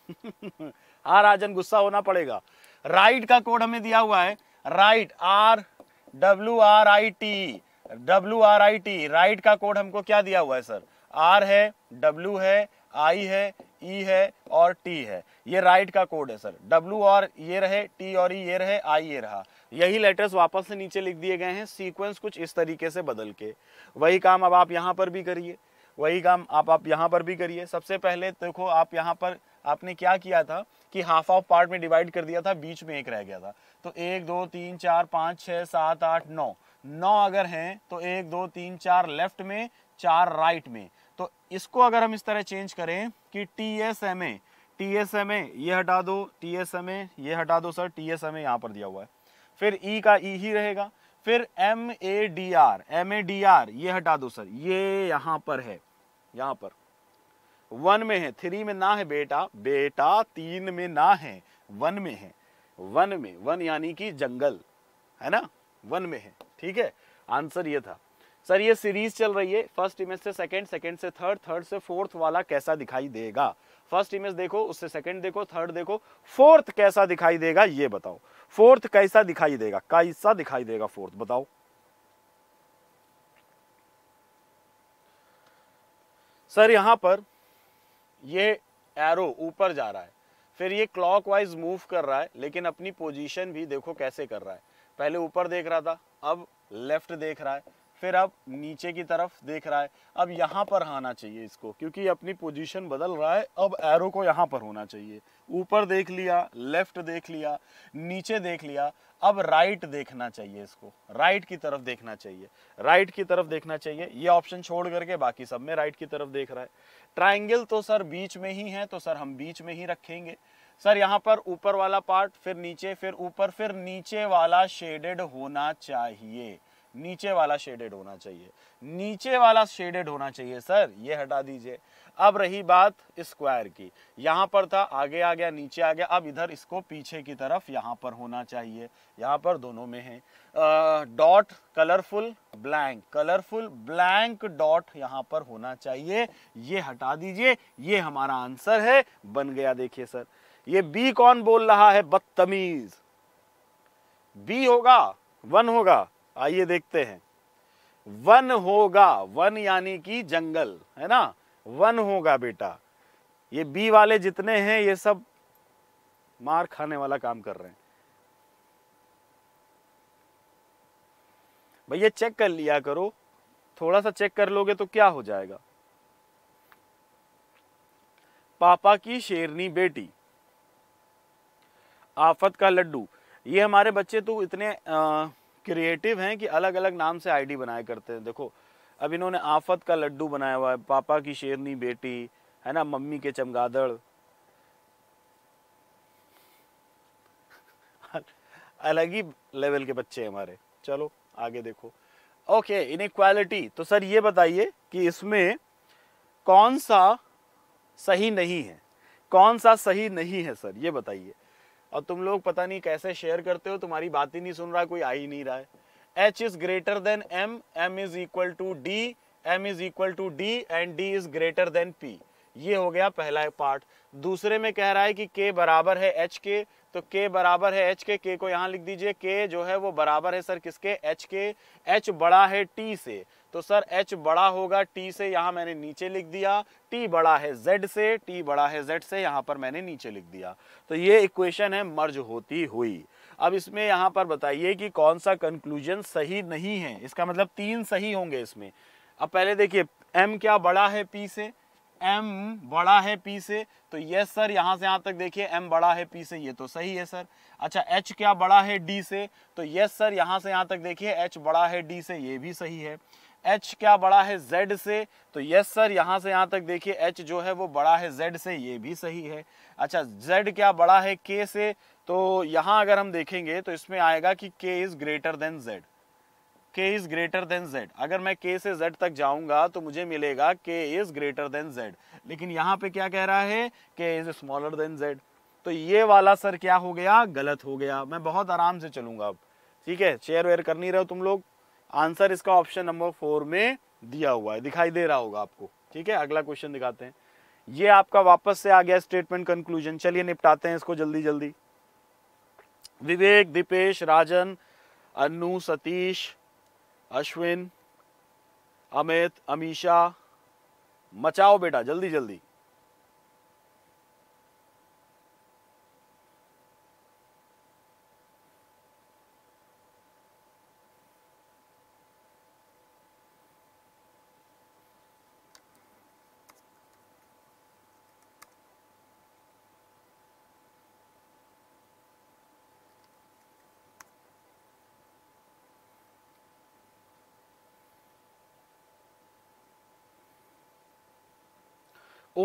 हा राजन गुस्सा होना पड़ेगा राइट का कोड हमें दिया हुआ है write R W R I T W R I T write का कोड हमको क्या दिया हुआ है सर आर है डब्ल्यू है आई है ई e है और टी है ये राइट का कोड है सर डब्लू और ये रहे टी और ई e, ये रहे आई ये रहा यही लेटर्स वापस से नीचे लिख दिए गए हैं सीक्वेंस कुछ इस तरीके से बदल के वही काम अब आप यहाँ पर भी करिए वही काम आप आप यहाँ पर भी करिए सबसे पहले देखो आप यहाँ पर आपने क्या किया था कि हाफ ऑफ पार्ट में डिवाइड कर दिया था बीच में एक रह गया था तो एक दो तीन चार पाँच छः सात आठ नौ नौ अगर हैं तो एक दो तीन चार लेफ्ट में चार राइट में तो इसको अगर हम इस तरह चेंज करें कि T S M A T S M A ये हटा दो टी एस एम ए ये हटा दो sir T S M A यहाँ पर दिया हुआ है फिर ई e का ई e ही रहेगा फिर M A D R M A D R ये हटा दो सर ये यहाँ पर है यहाँ पर वन में है थ्री में ना है बेटा बेटा तीन में ना है वन में है वन में वन यानी कि जंगल है ना वन में है ठीक है आंसर ये था सर ये सीरीज चल रही है फर्स्ट इमेज से सेकंड सेकंड से थर्ड थर्ड से फोर्थ वाला कैसा दिखाई देगा फर्स्ट इमेज देखो उससे सेकंड देखो थर्ड देखो फोर्थ कैसा दिखाई देगा ये बताओ फोर्थ कैसा दिखाई देगा कैसा दिखाई देगा फोर्थ बताओ सर यहां पर ये एरो ऊपर जा रहा है फिर ये क्लॉकवाइज मूव कर रहा है लेकिन अपनी पोजीशन भी देखो कैसे कर रहा है पहले ऊपर देख रहा था अब लेफ्ट देख रहा है फिर अब नीचे की तरफ देख रहा है अब यहाँ पर आना चाहिए इसको क्योंकि अपनी पोजीशन बदल रहा है अब एरो को यहाँ पर होना चाहिए ऊपर देख लिया लेफ्ट देख लिया नीचे देख लिया अब राइट देखना चाहिए इसको राइट की तरफ देखना चाहिए राइट की तरफ देखना चाहिए ये ऑप्शन छोड़ करके बाकी सब में राइट की तरफ देख रहा है ट्राइंगल तो सर बीच में ही है तो सर हम बीच में ही रखेंगे सर यहाँ पर ऊपर वाला पार्ट फिर नीचे फिर ऊपर फिर नीचे वाला शेडेड होना चाहिए नीचे वाला शेडेड होना चाहिए नीचे वाला शेडेड होना चाहिए सर ये हटा दीजिए अब रही बात स्क्वायर की यहां पर था आगे आ गया नीचे आ गया अब इधर इसको पीछे की तरफ यहां पर होना चाहिए यहां पर दोनों में है dot colourful blank colourful blank dot यहां पर होना चाहिए ये हटा दीजिए ये हमारा आंसर है बन गया देखिए सर ये बी कौन बोल रहा है बदतमीज बी होगा वन होगा आइए देखते हैं वन होगा वन यानी कि जंगल है ना वन होगा बेटा ये बी वाले जितने हैं ये सब मार खाने वाला काम कर रहे हैं भैया चेक कर लिया करो थोड़ा सा चेक कर लोगे तो क्या हो जाएगा पापा की शेरनी बेटी आफत का लड्डू ये हमारे बच्चे तो इतने आ, क्रिएटिव हैं कि अलग अलग नाम से आईडी बनाए करते हैं देखो अब इन्होंने आफत का लड्डू बनाया हुआ है पापा की शेरनी बेटी है ना मम्मी के चमगादड़ अलग ही लेवल के बच्चे हैं हमारे चलो आगे देखो ओके इन क्वालिटी तो सर ये बताइए कि इसमें कौन सा सही नहीं है कौन सा सही नहीं है सर ये बताइए और तुम लोग पता नहीं कैसे शेयर करते हो तुम्हारी बात ही नहीं सुन रहा कोई आ ही नहीं रहा है H is greater than M M is equal to D M is equal to D and D is greater than P ये हो गया पहला पार्ट दूसरे में कह रहा है कि के बराबर है एच के तो के बराबर है एच के के को यहाँ लिख दीजिए के जो है वो बराबर है सर किसके एच के एच बड़ा है टी से तो सर एच बड़ा होगा टी से यहाँ मैंने नीचे लिख दिया टी बड़ा है जेड से टी बड़ा है जेड से यहाँ पर मैंने नीचे लिख दिया तो ये इक्वेशन है मर्ज होती हुई अब इसमें यहाँ पर बताइए कि कौन सा कंक्लूजन सही नहीं है इसका मतलब तीन सही होंगे इसमें अब पहले देखिए एम क्या बड़ा है पी से एम बड़ा है पी से तो यस सर यहाँ से यहाँ तक देखिए एम बड़ा है पी से ये तो सही है सर अच्छा एच क्या बड़ा है डी से तो यस सर यहाँ से यहाँ तक देखिए एच बड़ा है डी से ये भी सही है एच क्या बड़ा है जेड से तो यस सर यहाँ से यहाँ तक देखिए एच जो है वो बड़ा है जेड से ये भी सही है अच्छा जेड क्या बड़ा है के से तो यहाँ अगर हम देखेंगे तो इसमें आएगा कि K is greater than Z K is greater than Z अगर मैं के से जेड तक जाऊंगा तो मुझे मिलेगा के इज ग्रेटर देन जेड लेकिन यहाँ पे क्या कह रहा है के इज स्मॉलर देन जेड तो ये वाला सर क्या हो गया गलत हो गया मैं बहुत आराम से चलूंगा अब ठीक है चेयर वेयर कर नहीं रहे हो तुम लोग आंसर इसका ऑप्शन नंबर फोर में दिया हुआ है दिखाई दे रहा होगा आपको ठीक है अगला क्वेश्चन दिखाते हैं ये आपका वापस से आ गया स्टेटमेंट कंक्लूजन चलिए निपटाते हैं इसको जल्दी जल्दी विवेक दीपेश राजन अनु सतीश अश्विन अमित अमीशा मचाओ बेटा जल्दी जल्दी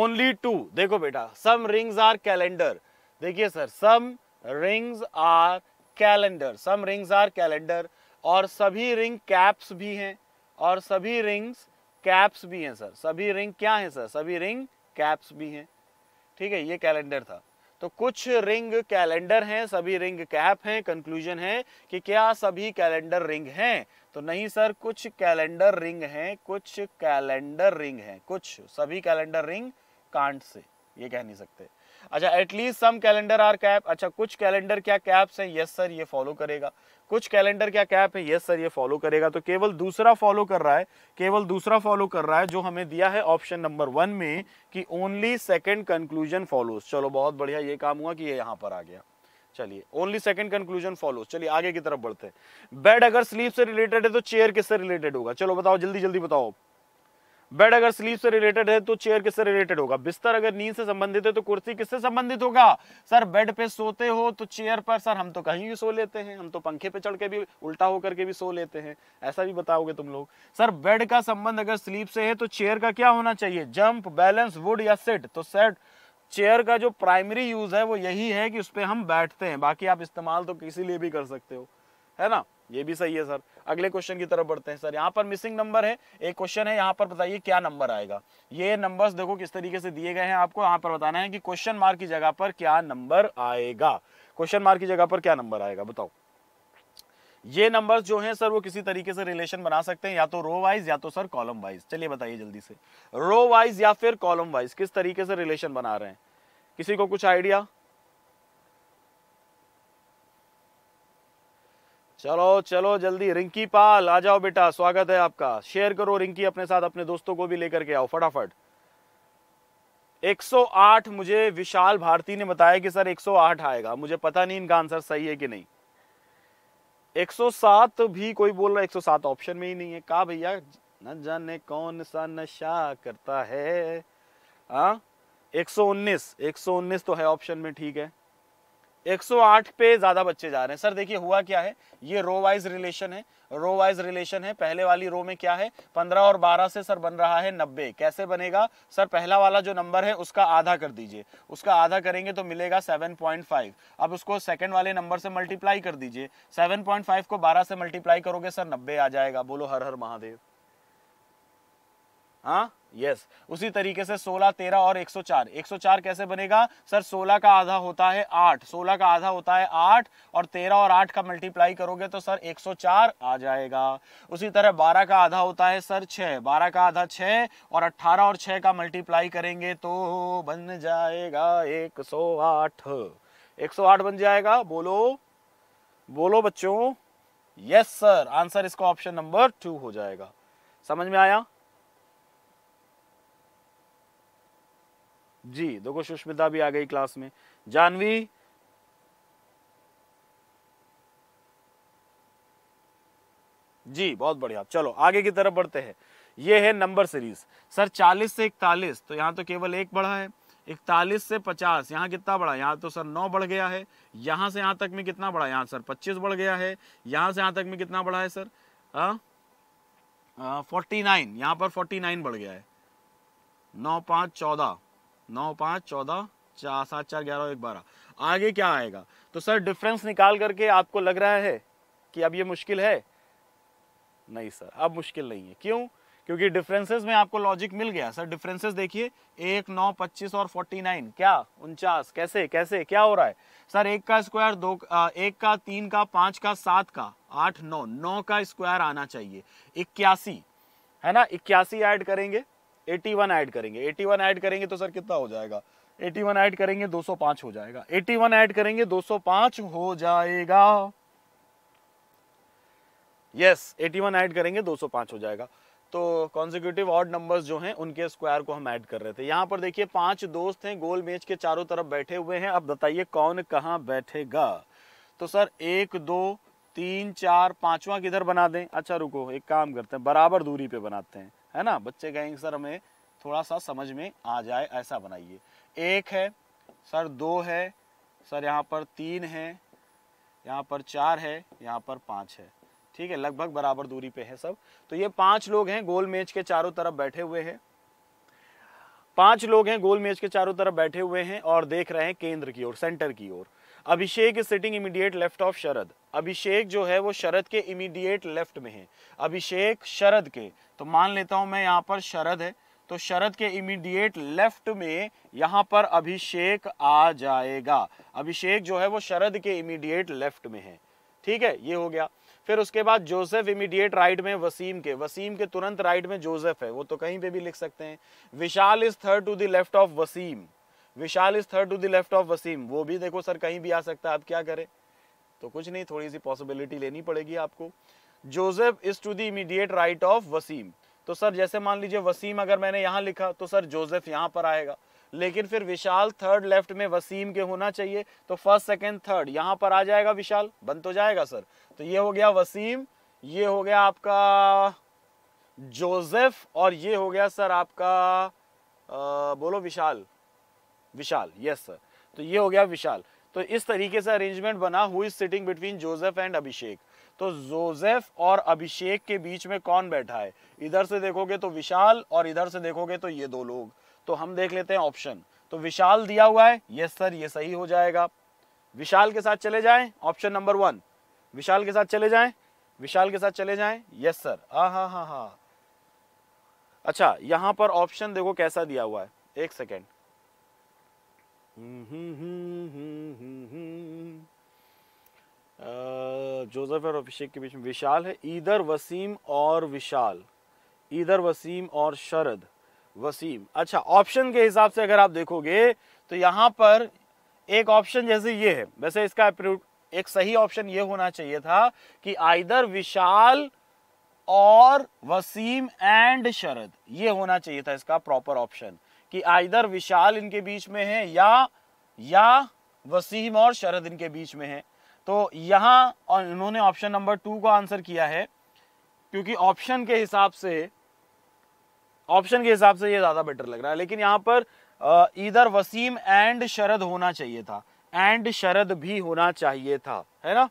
ओनली टू देखो बेटा सम रिंग्स आर कैलेंडर देखिए sir some rings are calendar some rings are calendar और सभी रिंग कैप्स भी हैं और सभी रिंग्स कैप्स भी हैं सर सभी रिंग क्या हैं सर सभी रिंग कैप्स भी हैं ठीक है ये कैलेंडर था तो कुछ रिंग कैलेंडर हैं सभी रिंग कैप हैं कंक्लूजन है कि क्या सभी कैलेंडर रिंग हैं तो नहीं सर कुछ कैलेंडर रिंग हैं कुछ कैलेंडर रिंग हैं कुछ सभी कैलेंडर रिंग कांट से ये कह नहीं सकते अच्छा at least some calendar are cap अच्छा कुछ कैलेंडर क्या कैप्स हैं यस सर ये फॉलो करेगा कुछ कैलेंडर क्या कैप है यस सर ये फॉलो करेगा तो केवल दूसरा फॉलो कर रहा है केवल दूसरा फॉलो कर रहा है जो हमें दिया है ऑप्शन नंबर वन में कि ओनली सेकेंड कंक्लूजन फॉलो चलो बहुत बढ़िया ये काम हुआ कि ये यहाँ पर आ गया चलिए ओनली सेकंड कंक्लूजन फॉलो चलिए आगे की तरफ बढ़ते हैं बेड अगर स्लीप से रिलेटेड है तो चेयर किससे रिलेटेड होगा चलो बताओ जल्दी जल्दी बताओ बेड अगर स्लीप से रिलेटेड है तो चेयर किससे रिलेटेड होगा बिस्तर अगर नींद से संबंधित है तो कुर्सी किससे संबंधित होगा सर बेड पे सोते हो तो चेयर पर सर हम तो कहीं भी सो लेते हैं हम तो पंखे पे चढ़ के भी उल्टा होकर के भी सो लेते हैं ऐसा भी बताओगे तुम लोग सर बेड का संबंध अगर स्लीप से है तो चेयर का क्या होना चाहिए जंप बैलेंस वुड या सेट तो सेट चेयर का जो प्राइमरी यूज है वो यही है कि उस पर हम बैठते हैं बाकी आप इस्तेमाल तो किसी लिए भी कर सकते हो है ना ये भी सही है सर अगले क्वेश्चन की तरफ बढ़ते हैं सर यहाँ पर मिसिंग नंबर है एक क्वेश्चन है यहाँ पर बताइए क्या नंबर आएगा ये नंबर्स देखो किस तरीके से दिए गए हैं आपको यहाँ पर बताना है कि क्वेश्चन मार्क की जगह पर क्या नंबर आएगा क्वेश्चन मार्क की जगह पर क्या नंबर आएगा बताओ ये नंबर जो हैं सर वो किसी तरीके से रिलेशन बना सकते हैं या तो रो वाइज या तो सर कॉलम वाइज चलिए बताइए जल्दी से रो वाइज या फिर कॉलम वाइज किस तरीके से रिलेशन बना रहे हैं किसी को कुछ आइडिया चलो चलो जल्दी रिंकी पाल आ जाओ बेटा स्वागत है आपका शेयर करो रिंकी अपने साथ अपने दोस्तों को भी लेकर के आओ फटाफट 108 मुझे विशाल भारती ने बताया कि सर 108 आएगा मुझे पता नहीं इनका आंसर सही है कि नहीं 107 भी कोई बोल रहा है 107 ऑप्शन में ही नहीं है कहा भैया न जाने कौन सा नशा करता है हाँ? एक 119 119 तो है ऑप्शन में ठीक है 108 पे ज़्यादा बच्चे जा रहे हैं सर देखिए हुआ क्या है ये रो वाइज रिलेशन है रो वाइज रिलेशन है पहले वाली रो में क्या है 15 और 12 से सर बन रहा है 90 कैसे बनेगा सर पहला वाला जो नंबर है उसका आधा कर दीजिए उसका आधा करेंगे तो मिलेगा 7.5 अब उसको सेकंड वाले नंबर से मल्टीप्लाई कर दीजिए 7.5 को 12 से मल्टीप्लाई करोगे सर नब्बे आ जाएगा बोलो हर हर महादेव हाँ यस उसी तरीके से 16, 13 और 104 104 कैसे बनेगा सर 16 का आधा होता है 8 16 का आधा होता है 8 और 13 और 8 का मल्टीप्लाई करोगे तो सर 104 आ जाएगा उसी तरह 12 का आधा होता है सर 6 12 का आधा 6 और 18 और 6 का मल्टीप्लाई करेंगे तो बन जाएगा 108 108 बन जाएगा बोलो बोलो बच्चों यस सर आंसर इसका ऑप्शन नंबर टू हो जाएगा समझ में आया जी देखो सुष्मिता भी आ गई क्लास में जानवी जी बहुत बढ़िया चलो आगे की तरफ बढ़ते हैं ये है नंबर सीरीज सर 40 से 41 तो यहाँ तो केवल एक बढ़ा है 41 से 50 यहाँ कितना बढ़ा यहाँ तो सर 9 बढ़ गया है यहाँ से यहाँ तक में कितना बढ़ा यहाँ सर 25 बढ़ गया है यहाँ से यहाँ तक में कितना बढ़ा है सर फोर्टी नाइन यहाँ पर 49 बढ़ गया है नौ 5 चौदह नौ पाँच चौदह चार सात चार ग्यारह एक बारह आगे क्या आएगा तो सर डिफरेंस निकाल करके आपको लग रहा है कि अब ये मुश्किल है नहीं सर अब मुश्किल नहीं है क्यों क्योंकि डिफरेंसेस में आपको लॉजिक मिल गया सर डिफरेंसेस देखिए एक नौ पच्चीस और फोर्टी नाइन क्या उनचास कैसे कैसे क्या हो रहा है सर एक का स्क्वायर दो एक का तीन का पांच का सात का आठ नौ नौ का स्क्वायर आना चाहिए इक्यासी है ना इक्यासी ऐड करेंगे वन ऐड करेंगे वन ऐड करेंगे तो सर कितना हो जाएगा वन ऐड करेंगे पांच हो जाएगा वन ऐड करेंगे पांच हो जाएगा यस एटी वन ऐड करेंगे पांच हो जाएगा तो कॉन्जिक्यूटिव ऑड नंबर्स जो हैं उनके स्क्वायर को हम ऐड कर रहे थे यहाँ पर देखिए पांच दोस्त हैं गोल मेज के चारों तरफ बैठे हुए हैं अब बताइए कौन कहा बैठेगा तो सर एक दो तीन चार पांचवा किधर बना दें अच्छा रुको एक काम करते हैं बराबर दूरी पे बनाते हैं है ना बच्चे कहेंगे सर हमें थोड़ा सा समझ में आ जाए ऐसा बनाइए एक है सर दो है सर यहाँ पर तीन है यहाँ पर चार है यहाँ पर पाँच है ठीक है लगभग बराबर दूरी पे है सब तो ये पांच लोग हैं गोल मेज के चारों तरफ बैठे हुए हैं पांच लोग हैं गोल मेज के चारों तरफ बैठे हुए हैं और देख रहे हैं केंद्र की ओर सेंटर की ओर Abhishek sitting immediate left of Sharad Abhishek जो है वो शरद के इमीडिएट लेफ्ट में है अभिषेक शरद के तो मान लेता हूं मैं यहाँ पर शरद है तो शरद के इमीडिएट लेफ्ट में यहाँ पर अभिषेक आ जाएगा अभिषेक जो है वो शरद के इमीडिएट लेफ्ट में है ठीक है ये हो गया फिर उसके बाद जोसेफ इमीडिएट राइट में वसीम के वसीम के तुरंत राइट में जोसेफ है वो तो कहीं पे भी लिख सकते हैं Vishal is third to the left of Wasim Vishal is third to the left of Wasim वो भी देखो सर कहीं भी आ सकता है अब क्या करें तो कुछ नहीं थोड़ी सी पॉसिबिलिटी लेनी पड़ेगी आपको Joseph is to the immediate right of Wasim तो सर जैसे मान लीजिए वसीम अगर मैंने यहाँ लिखा तो सर जोसेफ यहाँ पर आएगा लेकिन फिर विशाल थर्ड लेफ्ट में वसीम के होना चाहिए तो फर्स्ट सेकेंड थर्ड यहाँ पर आ जाएगा विशाल बन तो जाएगा सर तो ये हो गया वसीम ये हो गया आपका जोसेफ और ये हो गया सर आपका आ, बोलो विशाल विशाल यस सर तो ये हो गया विशाल तो इस तरीके से अरेंजमेंट बना हुई sitting between Joseph and Abhishek तो जोसेफ और अभिषेक के बीच में कौन बैठा है इधर से देखोगे तो विशाल और इधर से देखोगे तो ये दो लोग तो हम देख लेते हैं ऑप्शन तो विशाल दिया हुआ है यस सर ये सही हो जाएगा विशाल के साथ चले जाए ऑप्शन नंबर वन विशाल के साथ चले जाए विशाल के साथ चले जाए यस सर हा हा हा हाँ। अच्छा यहाँ पर ऑप्शन देखो कैसा दिया हुआ है एक सेकेंड हम्म, हम्म, हम्म, जोसेफ और अभिषेक के बीच में विशाल है ईदर वसीम और विशाल इधर वसीम और शरद वसीम अच्छा ऑप्शन के हिसाब से अगर आप देखोगे तो यहाँ पर एक ऑप्शन जैसे ये है वैसे इसका एक सही ऑप्शन ये होना चाहिए था कि आइदर विशाल और वसीम एंड शरद ये होना चाहिए था इसका प्रॉपर ऑप्शन कि आइदर विशाल इनके बीच में है या या वसीम और शरद इनके बीच में है तो यहाँ इन्होंने ऑप्शन नंबर टू को आंसर किया है क्योंकि ऑप्शन के हिसाब से ऑप्शन के हिसाब से ये ज़्यादा बेटर लग रहा है लेकिन यहाँ पर इधर वसीम एंड शरद होना चाहिए था एंड शरद भी होना चाहिए था है ना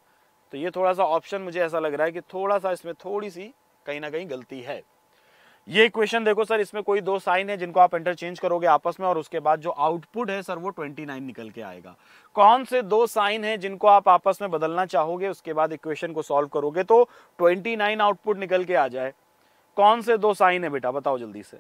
तो ये थोड़ा सा ऑप्शन मुझे ऐसा लग रहा है कि थोड़ा सा इसमें थोड़ी सी कहीं ना कहीं गलती है ये इक्वेशन देखो सर इसमें कोई दो साइन है जिनको आप इंटरचेंज करोगे आपस में और उसके बाद जो आउटपुट है सर वो 29 निकल के आएगा कौन से दो साइन है जिनको आप आपस में बदलना चाहोगे उसके बाद इक्वेशन को सॉल्व करोगे तो 29 आउटपुट निकल के आ जाए कौन से दो साइन है बेटा बताओ जल्दी से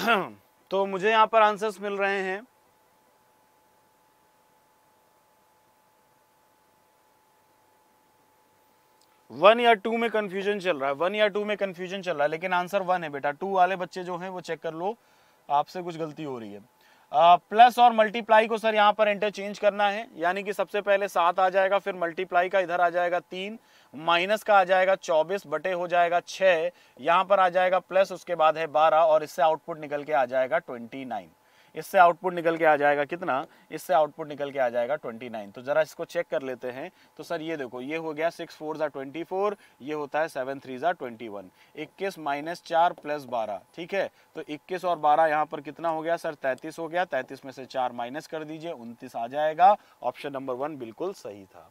तो मुझे यहाँ पर आंसर्स मिल रहे हैं वन या टू में कंफ्यूजन चल रहा है वन या टू में कंफ्यूजन चल रहा है लेकिन आंसर वन है बेटा टू वाले बच्चे जो हैं वो चेक कर लो आपसे कुछ गलती हो रही है प्लस और मल्टीप्लाई को सर यहाँ पर इंटरचेंज करना है यानी कि सबसे पहले सात आ जाएगा फिर मल्टीप्लाई का इधर आ जाएगा तीन माइनस का आ जाएगा चौबीस बटे हो जाएगा छह यहाँ पर आ जाएगा प्लस उसके बाद है बारह और इससे आउटपुट निकल के आ जाएगा ट्वेंटी नाइन इससे आउटपुट निकल के आ जाएगा कितना इससे आउटपुट निकल के आ जाएगा 29 तो जरा इसको चेक कर लेते हैं तो सर ये देखो ये हो गया सिक्स फोर ज़ा ट्वेंटी ये होता है सेवन थ्री ज़ा ट्वेंटी वन इक्कीस माइनस चार प्लस बारह ठीक है तो इक्कीस और बारह यहाँ पर कितना हो गया सर तैतीस हो गया तैतीस में से चार माइनस कर दीजिए उनतीस आ जाएगा ऑप्शन नंबर वन बिल्कुल सही था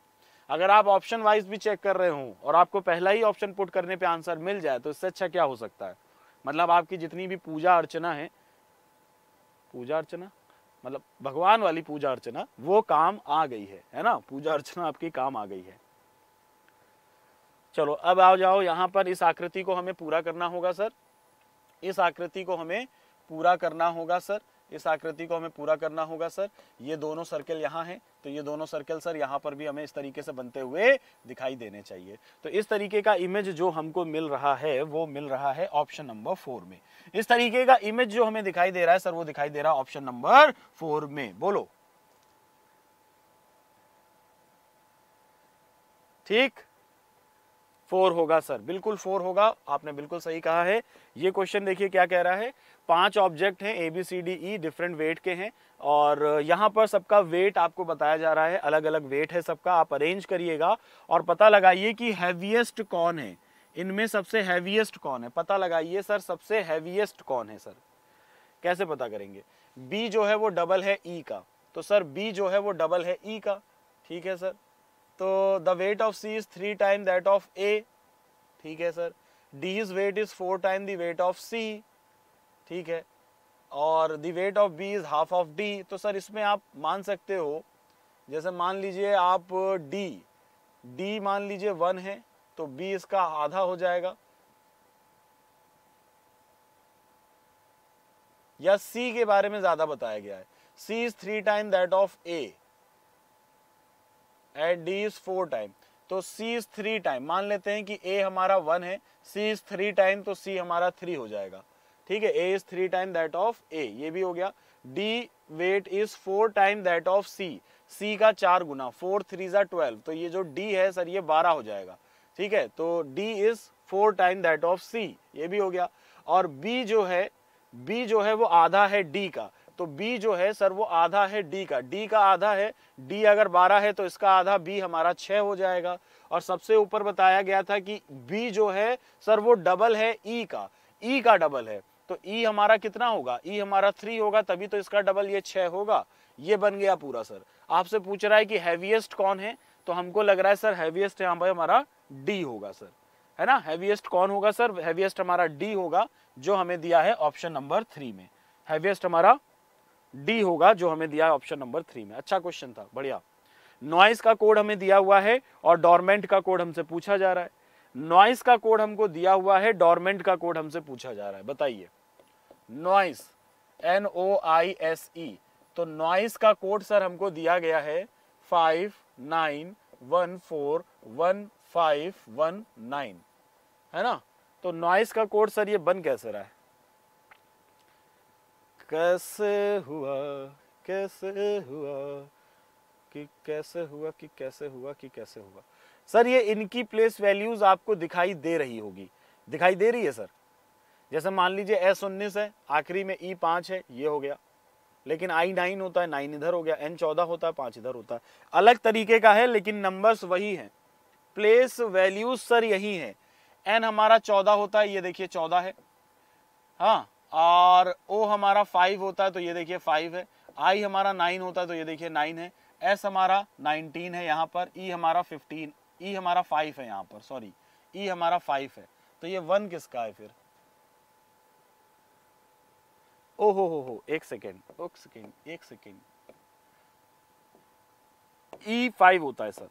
अगर आप ऑप्शन वाइज भी चेक कर रहे हो और आपको पहला ही ऑप्शन पुट करने पे आंसर मिल जाए तो इससे अच्छा क्या हो सकता है मतलब आपकी जितनी भी पूजा अर्चना है पूजा अर्चना मतलब भगवान वाली पूजा अर्चना वो काम आ गई है है ना पूजा अर्चना आपकी काम आ गई है चलो अब आ जाओ यहाँ पर इस आकृति को हमें पूरा करना होगा सर इस आकृति को हमें पूरा करना होगा सर इस आकृति को हमें पूरा करना होगा सर ये दोनों सर्कल यहाँ हैं तो ये दोनों सर्कल सर यहाँ पर भी हमें इस तरीके से बनते हुए दिखाई देने चाहिए तो इस तरीके का इमेज जो हमको मिल रहा है वो मिल रहा है ऑप्शन नंबर फोर में इस तरीके का इमेज जो हमें दिखाई दे रहा है सर वो दिखाई दे रहा है ऑप्शन नंबर फोर में बोलो ठीक फोर होगा सर बिल्कुल फोर होगा आपने बिल्कुल सही कहा है ये क्वेश्चन देखिए क्या कह रहा है पांच ऑब्जेक्ट हैं A B C D E different weight के हैं और यहाँ पर सबका वेट आपको बताया जा रहा है अलग अलग वेट है सबका आप अरेंज करिएगा और पता लगाइए कि हैवीएस्ट कौन है इनमें सबसे हैवीएस्ट कौन है पता लगाइए सर सबसे हैवीएस्ट कौन है सर कैसे पता करेंगे बी जो है वो डबल है ई e का तो सर बी जो है वो डबल है ई e का ठीक है सर तो the weight of C is three time that of A ठीक है sir D's weight is four time the weight of C ठीक है और the weight of B is half of D तो सर इसमें आप मान सकते हो जैसे मान लीजिए आप डी डी मान लीजिए वन है तो बी इसका आधा हो जाएगा या सी के बारे में ज्यादा बताया गया है C is three time that of A and D is four time तो सी इज थ्री टाइम मान लेते हैं कि ए हमारा वन है सी इज थ्री टाइम तो सी हमारा थ्री हो जाएगा ठीक है A is three time that of A ये भी हो गया D weight is four time that of C C का चार गुना फोर थ्री ज़ा ट्वेल्व तो ये जो डी है सर ये बारह हो जाएगा ठीक है तो D is four time that of C ये भी हो गया और बी जो है बी जो है वो आधा है डी का तो बी जो है सर वो आधा है डी का डी का आधा है डी अगर बारह है तो इसका आधा बी हमारा छः हो जाएगा और सबसे ऊपर बताया गया था कि बी जो है सर वो डबल है ई e का ई e का डबल है तो ई e हमारा कितना होगा ई e हमारा थ्री होगा तभी तो इसका डबल ये छः होगा ये बन गया पूरा सर आपसे पूछ रहा है कि हैवीएस्ट कौन है तो हमको लग रहा है सर हैवीएस्ट यहाँ पर हमारा डी होगा सर है ना हैवीएस्ट कौन होगा सर हैवीएस्ट हमारा डी होगा जो हमें दिया है ऑप्शन नंबर थ्री में हैवीएस्ट हमारा डी होगा जो हमें दिया ऑप्शन नंबर थ्री में अच्छा क्वेश्चन था बढ़िया नॉइस का कोड हमें दिया हुआ है और डॉर्मेंट का कोड हमसे पूछा जा रहा है नॉइस का कोड हमको दिया हुआ है डॉर्मेंट का कोड हमसे पूछा जा रहा है बताइए noise N O I S E तो नॉइस का कोड सर हमको दिया गया है five nine one four one five one nine है ना तो नॉइस का कोड सर ये बन कैसे रहा है कैसे हुआ कैसे हुआ कि कैसे हुआ कि कैसे हुआ कि कैसे हुआ सर ये इनकी प्लेस वैल्यूज आपको दिखाई दे रही होगी दिखाई दे रही है सर जैसे मान लीजिए एस उन्नीस है आखिरी में ई e पांच है ये हो गया लेकिन आई नाइन होता है नाइन इधर हो गया एन चौदह होता है पांच इधर होता है अलग तरीके का है लेकिन नंबर्स वही हैं प्लेस वैल्यूज सर यही है एन हमारा चौदह होता है ये देखिए चौदह है हाँ और ओ हमारा फाइव होता है तो ये देखिए फाइव है आई हमारा नाइन होता है तो ये देखिए नाइन है एस हमारा नाइनटीन है यहाँ पर ई e हमारा फिफ्टीन ई e हमारा फाइव है यहाँ पर सॉरी ई e हमारा फाइव है तो ये वन किसका है फिर ओ हो हो हो एक सेकेंड एक सेकेंड एक सेकेंड ई फाइव होता है सर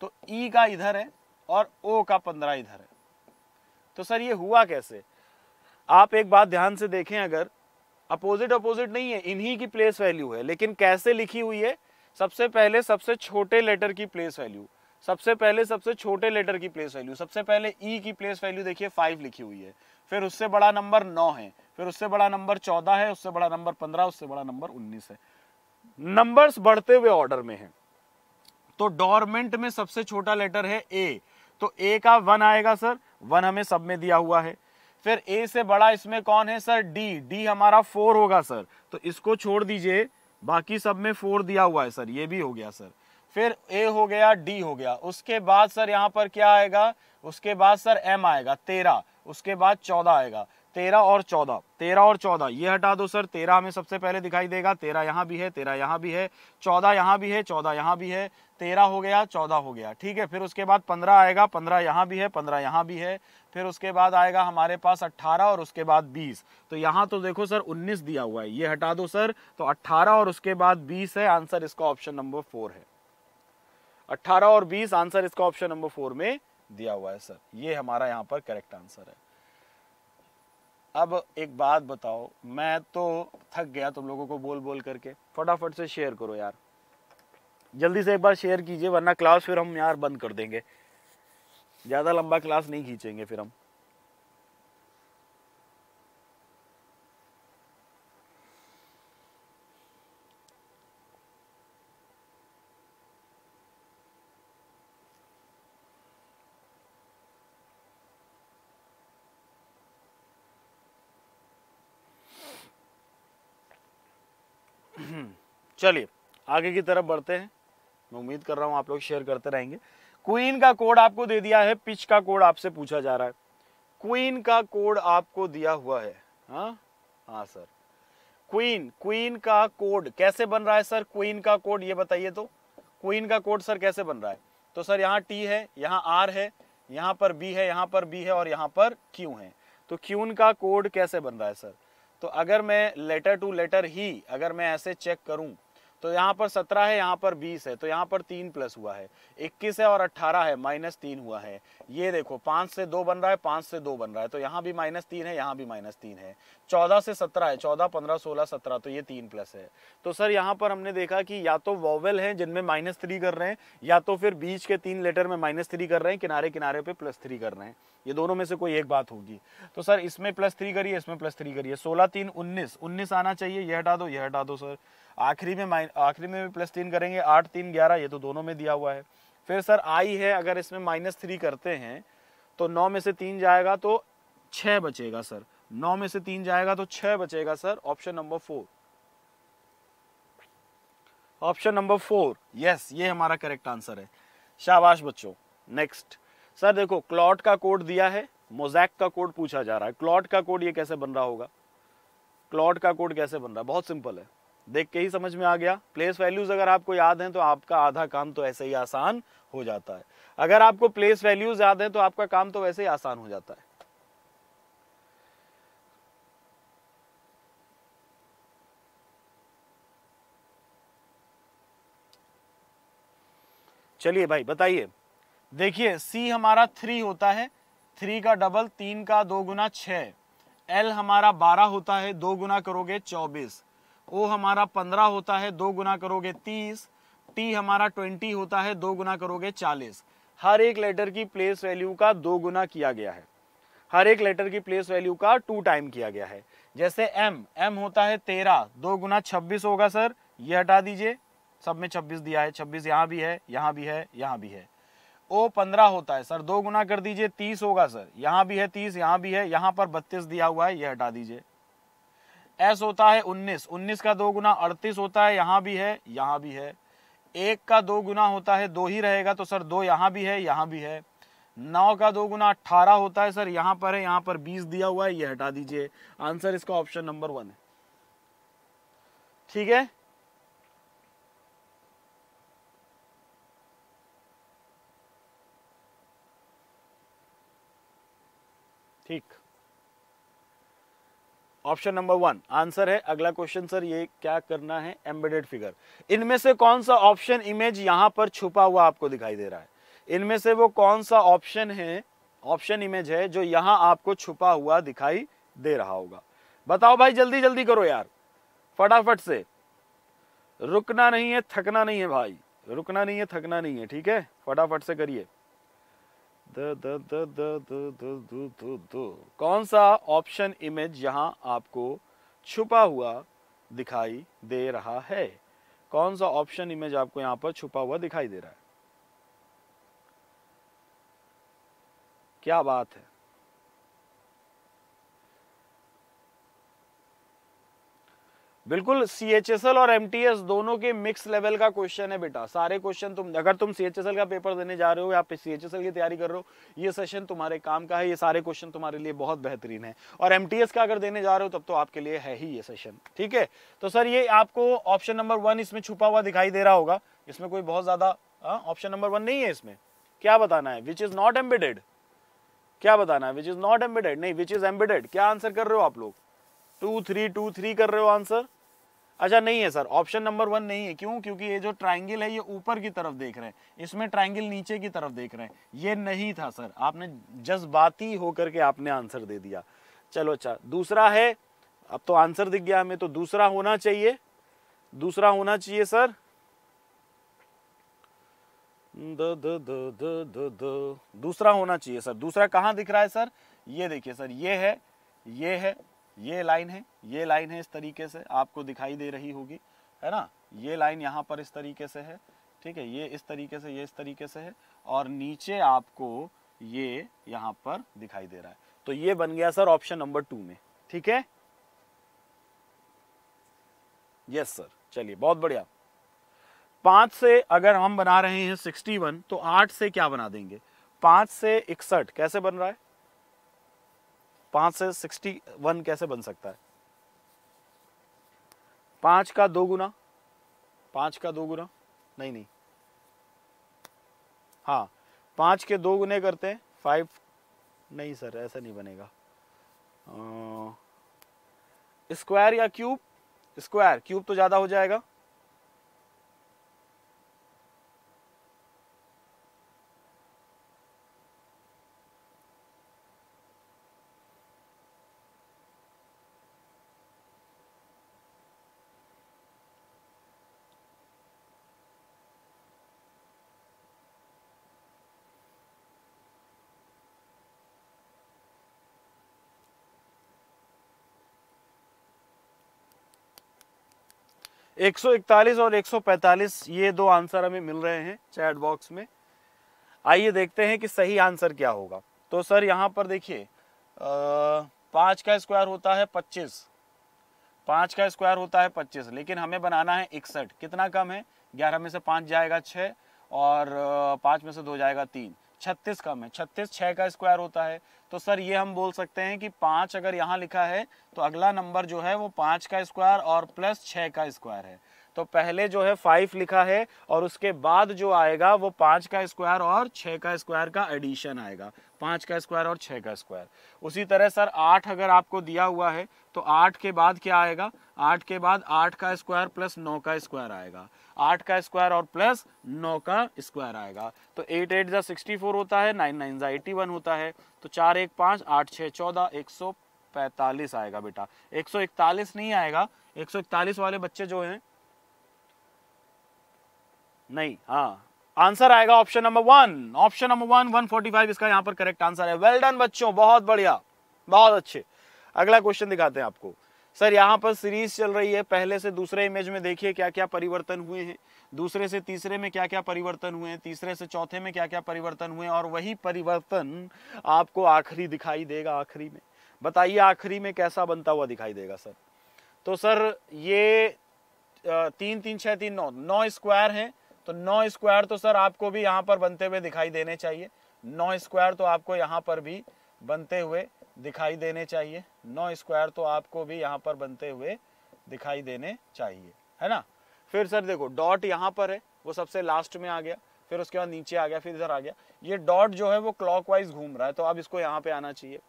तो ई e का इधर है और ओ का पंद्रह इधर है तो सर ये हुआ कैसे आप एक बात ध्यान से देखें अगर अपोजिट अपोजिट नहीं है इन्हीं की प्लेस वैल्यू है लेकिन कैसे लिखी हुई है सबसे पहले सबसे छोटे लेटर की प्लेस वैल्यू सबसे पहले सबसे छोटे लेटर की प्लेस वैल्यू सबसे पहले ई e की प्लेस वैल्यू देखिए फाइव लिखी हुई है फिर उससे बड़ा नंबर नौ है फिर उससे बड़ा नंबर चौदह है उससे बड़ा नंबर पंद्रह उससे बड़ा नंबर उन्नीस है नंबर्स बढ़ते हुए ऑर्डर में है तो डॉर्मेंट में सबसे छोटा लेटर है ए तो ए का वन आएगा सर वन हमें सब में दिया हुआ है फिर ए से बड़ा इसमें कौन है सर डी डी हमारा फोर होगा सर तो इसको छोड़ दीजिए बाकी सब में फोर दिया हुआ है सर ये भी हो गया सर फिर ए हो गया डी हो गया उसके बाद सर यहाँ पर क्या आएगा उसके बाद सर एम आएगा तेरह उसके बाद चौदह आएगा तेरह और चौदह तेरह और चौदह ये हटा दो सर तेरह हमें सबसे पहले दिखाई देगा तेरह यहाँ भी है तेरह यहाँ भी है चौदह यहाँ भी है चौदह यहाँ भी है तेरह हो गया चौदह हो गया ठीक है फिर उसके बाद पंद्रह आएगा पंद्रह यहाँ भी है पंद्रह यहाँ भी है फिर उसके बाद आएगा हमारे पास अट्ठारह और उसके बाद बीस तो यहाँ तो देखो सर उन्नीस दिया हुआ है ये हटा दो सर तो अट्ठारह और उसके बाद बीस है आंसर इसका ऑप्शन नंबर फोर है अट्ठारह और बीस आंसर इसका ऑप्शन नंबर फोर में दिया हुआ है सर ये हमारा यहाँ पर करेक्ट आंसर है अब एक बात बताओ मैं तो थक गया तुम लोगों को बोल बोल करके फटाफट से शेयर करो यार जल्दी से एक बार शेयर कीजिए वरना क्लास फिर हम यार बंद कर देंगे ज़्यादा लंबा क्लास नहीं खींचेंगे फिर हम चलिए आगे की तरफ बढ़ते हैं मैं उम्मीद कर रहा हूँ आप लोग शेयर करते रहेंगे क्वीन का कोड आपको दे दिया है पिच का कोड आपसे पूछा जा रहा है क्वीन का कोड आपको दिया हुआ है हा? हाँ सर क्वीन क्वीन का कोड कैसे बन रहा है सर क्वीन का कोड ये बताइए तो क्वीन का कोड सर कैसे बन रहा है तो सर यहाँ टी है यहाँ आर है यहाँ पर बी है यहाँ पर बी है और यहाँ पर क्यू है तो क्यून का कोड कैसे बन रहा है सर तो अगर मैं लेटर टू लेटर ही अगर मैं ऐसे चेक करूं तो यहाँ पर सत्रह है यहाँ पर बीस है तो यहाँ पर तीन प्लस हुआ है इक्कीस है और अट्ठारह है माइनस तीन हुआ है ये देखो पाँच से दो बन रहा है पाँच से दो बन रहा है तो यहाँ भी माइनस तीन है यहाँ भी माइनस तीन है चौदह से सत्रह है चौदह पंद्रह सोलह सत्रह तो ये तीन प्लस है तो सर यहाँ पर हमने देखा कि या तो वॉवेल है जिनमें माइनस थ्री कर रहे हैं या तो फिर बीच के तीन लेटर में माइनस थ्री कर रहे हैं किनारे किनारे पे प्लस थ्री कर रहे हैं ये दोनों में से कोई एक बात होगी तो सर इसमें प्लस थ्री करिए इसमें प्लस थ्री करिए सोलह तीन उन्नीस उन्नीस आना चाहिए यह हटा दो यह हटा दो सर आखिरी में माइन आखिरी में भी प्लस तीन करेंगे आठ तीन ग्यारह ये तो दोनों में दिया हुआ है फिर सर आई है अगर इसमें माइनस थ्री करते हैं तो नौ में से तीन जाएगा तो छः बचेगा सर नौ में से तीन जाएगा तो छः बचेगा sir option number four option number four yes ये हमारा करेक्ट आंसर है शाबाश बच्चों नेक्स्ट सर देखो क्लॉट का कोड दिया है मोजैक का कोड पूछा जा रहा है क्लॉट का कोड ये कैसे बन रहा होगा क्लॉट का कोड कैसे बन रहा है बहुत सिंपल है देख के ही समझ में आ गया प्लेस वैल्यूज़ अगर आपको याद हैं तो आपका आधा काम तो ऐसे ही आसान हो जाता है अगर आपको प्लेस वैल्यूज़ याद हैं तो आपका काम तो वैसे ही आसान हो जाता है चलिए भाई बताइए देखिए सी हमारा थ्री होता है थ्री का डबल तीन का दो गुना छ एल हमारा बारह होता है दो गुना करोगे चौबीस ओ हमारा पंद्रह होता है दो गुना करोगे तीस टी हमारा ट्वेंटी होता है दो गुना करोगे चालीस हर एक लेटर की प्लेस वैल्यू का दो गुना किया गया है हर एक लेटर की प्लेस वैल्यू का टू टाइम किया गया है जैसे एम एम होता है तेरह दो गुना छब्बीस होगा सर ये हटा दीजिए सब में छब्बीस दिया है छब्बीस यहाँ भी है यहाँ भी है यहाँ भी है ओ पंद्रह होता है सर दो गुना कर दीजिए तीस होगा सर यहाँ भी है तीस यहाँ भी है यहाँ पर बत्तीस दिया हुआ है ये हटा दीजिए एस होता है उन्नीस उन्नीस का दो गुना अड़तीस होता है यहाँ भी है यहाँ भी है एक का दो गुना होता है दो ही रहेगा तो सर दो यहाँ भी है यहाँ भी है नौ का दो गुना अट्ठारह होता है सर यहाँ पर है यहाँ पर बीस दिया हुआ है ये हटा दीजिए आंसर इसका ऑप्शन नंबर वन है ठीक है ठीक ऑप्शन नंबर वन आंसर है अगला क्वेश्चन सर ये क्या करना है एम्बेडेड फिगर इनमें से कौन सा ऑप्शन इमेज यहां पर छुपा हुआ आपको दिखाई दे रहा है इनमें से वो कौन सा ऑप्शन है ऑप्शन इमेज है जो यहां आपको छुपा हुआ दिखाई दे रहा होगा बताओ भाई जल्दी जल्दी करो यार फटाफट से रुकना नहीं है थकना नहीं है भाई रुकना नहीं है थकना नहीं है ठीक है फटाफट से करिए कौन सा ऑप्शन इमेज यहाँ आपको छुपा हुआ दिखाई दे रहा है कौन सा ऑप्शन इमेज आपको यहाँ पर छुपा हुआ दिखाई दे रहा है क्या बात है बिल्कुल सी एच एस एल और एम टी एस दोनों के मिक्स लेवल का क्वेश्चन है बेटा सारे क्वेश्चन तुम अगर तुम सी एच एस एल का पेपर देने जा रहे हो या सी एच एस एल की तैयारी कर रहे हो ये सेशन तुम्हारे काम का है ये सारे क्वेश्चन तुम्हारे लिए बहुत बेहतरीन है और एम टी एस का अगर देने जा रहे हो तब तो आपके लिए है ही ये सेशन ठीक है तो सर ये आपको ऑप्शन नंबर वन इसमें छुपा हुआ दिखाई दे रहा होगा इसमें कोई बहुत ज़्यादा ऑप्शन नंबर वन नहीं है इसमें क्या बताना है विच इज़ नॉट एम्बेडेड क्या बताना है विच इज़ नॉट एम्बेडेड नहीं विच इज़ एम्बेडेड क्या आंसर कर रहे हो आप लोग टू थ्री टू थ्री कर रहे हो आंसर अच्छा नहीं है सर ऑप्शन नंबर वन नहीं है क्यों क्योंकि ये जो ट्राइंगल है ये ऊपर की तरफ देख रहे हैं इसमें ट्राइंगल नीचे की तरफ देख रहे हैं ये नहीं था सर आपने जज्बाती होकर के आपने आंसर दे दिया चलो अच्छा दूसरा है अब तो आंसर दिख गया हमें तो दूसरा होना चाहिए दूसरा होना चाहिए sir the the the the the the दूसरा होना चाहिए सर दूसरा कहाँ दिख रहा है सर ये देखिए सर ये है ये है ये लाइन है ये लाइन है इस तरीके से आपको दिखाई दे रही होगी है ना ये लाइन यहाँ पर इस तरीके से है ठीक है ये इस तरीके से ये इस तरीके से है और नीचे आपको ये यहाँ पर दिखाई दे रहा है तो ये बन गया सर ऑप्शन नंबर टू में ठीक है यस सर चलिए बहुत बढ़िया पांच से अगर हम बना रहे हैं सिक्सटी वन तो आठ से क्या बना देंगे पांच से इकसठ कैसे बन रहा है पांच से सिक्सटी वन कैसे बन सकता है पांच का दो गुना पांच का दो गुना नहीं नहीं हाँ पांच के दो गुने करते हैं फाइव नहीं सर ऐसा नहीं बनेगा स्क्वायर या क्यूब स्क्वायर क्यूब तो ज़्यादा हो जाएगा 141 और 145 ये दो आंसर हमें मिल रहे हैं चैट बॉक्स में आइए देखते हैं कि सही आंसर क्या होगा तो सर यहाँ पर देखिए पाँच का स्क्वायर होता है पच्चीस पाँच का स्क्वायर होता है पच्चीस लेकिन हमें बनाना है इकसठ कितना कम है ग्यारह में से पाँच जाएगा छः और पाँच में से दो जाएगा तीन छत्तीस कम है छत्तीस छः का स्क्वायर होता है तो सर ये हम बोल सकते हैं कि पाँच अगर यहाँ लिखा है तो अगला नंबर जो है वो पाँच का स्क्वायर और प्लस छः का स्क्वायर है तो पहले जो है फाइव लिखा है और उसके बाद जो आएगा वो पांच का स्क्वायर और छह का स्क्वायर का एडिशन आएगा पांच का स्क्वायर और छह का स्क्वायर उसी तरह सर आठ अगर आपको दिया हुआ है तो आठ के बाद क्या आएगा आठ के बाद आठ का स्क्वायर प्लस नौ का स्क्वायर आएगा आठ का स्क्वायर और प्लस नौ का स्क्वायर आएगा तो एट एट ज़ा सिक्सटी फोर होता है नाइन नाइन ज़ा एटी वन होता है तो चार एक पाँच आठ छः चौदह एक सौ पैंतालीस आएगा बेटा एक सौ इकतालीस नहीं आएगा एक सौ इकतालीस वाले बच्चे जो हैं नहीं हाँ आंसर आएगा option number one option number one one forty five इसका यहाँ पर करेक्ट आंसर है वेल डन बच्चों बहुत बढ़िया बहुत अच्छे अगला क्वेश्चन दिखाते हैं आपको सर यहाँ पर सीरीज चल रही है पहले से दूसरे इमेज में देखिए क्या क्या परिवर्तन हुए हैं दूसरे से तीसरे में क्या क्या परिवर्तन हुए हैं तीसरे से चौथे में क्या क्या परिवर्तन हुए और वही परिवर्तन आपको आखिरी दिखाई देगा आखिरी में बताइए आखिरी में कैसा बनता हुआ दिखाई देगा सर तो सर ये तीन तीन छः तीन नौ नौ स्क्वायर हैं तो नौ स्क्वायर तो सर आपको भी यहाँ पर बनते हुए दिखाई देने चाहिए नौ स्क्वायर तो आपको यहाँ पर भी बनते हुए दिखाई देने चाहिए नौ स्क्वायर तो आपको भी यहाँ पर बनते हुए दिखाई देने चाहिए है ना फिर सर देखो डॉट यहाँ पर है वो सबसे लास्ट में आ गया फिर उसके बाद नीचे आ गया फिर इधर आ गया ये डॉट जो है वो क्लॉकवाइज घूम रहा है तो अब इसको यहाँ पे आना चाहिए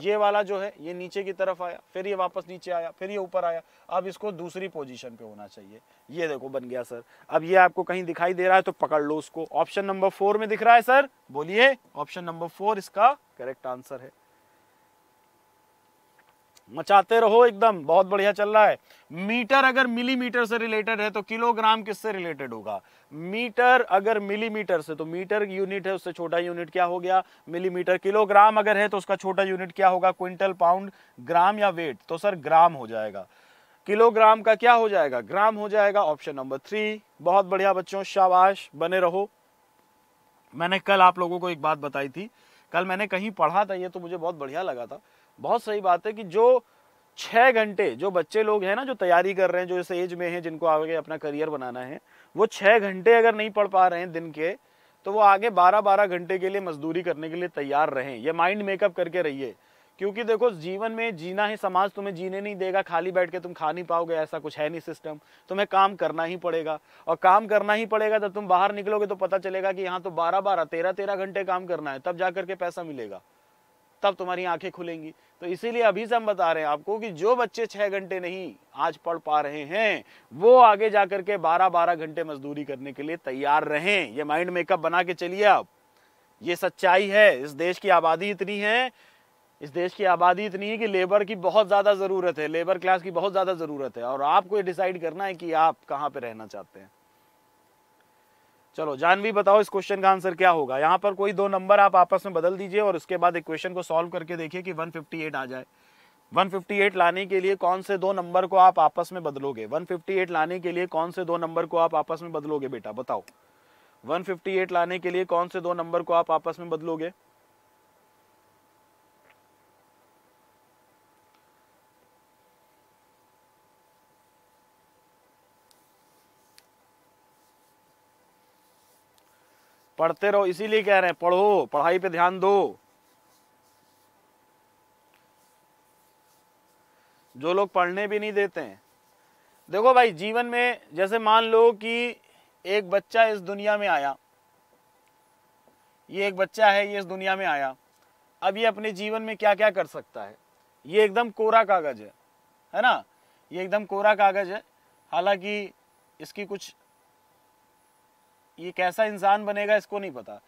ये वाला जो है ये नीचे की तरफ आया फिर ये वापस नीचे आया फिर ये ऊपर आया अब इसको दूसरी पोजीशन पे होना चाहिए ये देखो बन गया सर अब ये आपको कहीं दिखाई दे रहा है तो पकड़ लो उसको ऑप्शन नंबर फोर में दिख रहा है सर बोलिए ऑप्शन नंबर फोर इसका करेक्ट आंसर है मचाते रहो एकदम बहुत बढ़िया चल रहा है मीटर अगर मिलीमीटर से रिलेटेड है तो किलोग्राम किससे रिलेटेड होगा मीटर अगर मिलीमीटर से तो मीटर यूनिट है उससे छोटा यूनिट क्या हो गया मिलीमीटर किलोग्राम अगर है तो उसका छोटा यूनिट क्या होगा क्विंटल पाउंड ग्राम या वेट तो सर ग्राम हो जाएगा किलोग्राम का क्या हो जाएगा ग्राम हो जाएगा ऑप्शन नंबर थ्री बहुत बढ़िया बच्चों शाबाश बने रहो मैंने कल आप लोगों को एक बात बताई थी कल मैंने कहीं पढ़ा था ये तो मुझे बहुत बढ़िया लगा था बहुत सही बात है कि जो छः घंटे जो बच्चे लोग हैं ना जो तैयारी कर रहे हैं जो इस एज में हैं जिनको आगे अपना करियर बनाना है वो छः घंटे अगर नहीं पढ़ पा रहे हैं दिन के तो वो आगे बारह बारह घंटे के लिए मजदूरी करने के लिए तैयार रहें ये माइंड मेकअप करके रहिए क्योंकि देखो जीवन में जीना ही समाज तुम्हें जीने नहीं देगा खाली बैठ के तुम खा नहीं पाओगे ऐसा कुछ है नहीं सिस्टम तुम्हें काम करना ही पड़ेगा और काम करना ही पड़ेगा जब तुम बाहर निकलोगे तो पता चलेगा कि यहाँ तो बारह बारह तेरह तेरह घंटे काम करना है तब जा करके पैसा मिलेगा तब तुम्हारी आंखें खुलेंगी तो इसीलिए अभी से हम बता रहे हैं आपको कि जो बच्चे छह घंटे नहीं आज पढ़ पा रहे हैं वो आगे जा करके बारह बारह घंटे मजदूरी करने के लिए तैयार रहें ये माइंड मेकअप बना के चलिए आप ये सच्चाई है इस देश की आबादी इतनी है इस देश की आबादी इतनी है कि लेबर की बहुत ज़्यादा ज़रूरत है लेबर क्लास की बहुत ज़्यादा ज़रूरत है और आपको ये डिसाइड करना है कि आप कहाँ पर रहना चाहते हैं चलो जानवी बताओ इस क्वेश्चन का आंसर क्या होगा यहाँ पर कोई दो नंबर आप आपस में बदल दीजिए और उसके बाद इक्वेशन को सॉल्व करके देखिए कि 158 आ जाए 158 लाने के लिए कौन से दो नंबर को आप आपस में बदलोगे 158 लाने के लिए कौन से दो नंबर को आप आपस में बदलोगे बेटा बताओ 158 लाने के लिए कौन से दो नंबर को आप आपस में बदलोगे पढ़ते रहो इसीलिए कह रहे हैं पढ़ो पढ़ाई पे ध्यान दो जो लोग पढ़ने भी नहीं देते हैं देखो भाई जीवन में जैसे मान लो कि एक बच्चा इस दुनिया में आया ये एक बच्चा है ये इस दुनिया में आया अब ये अपने जीवन में क्या क्या कर सकता है ये एकदम कोरा कागज है है ना ये एकदम कोरा कागज है हालांकि इसकी कुछ ये कैसा इंसान बनेगा इसको नहीं पता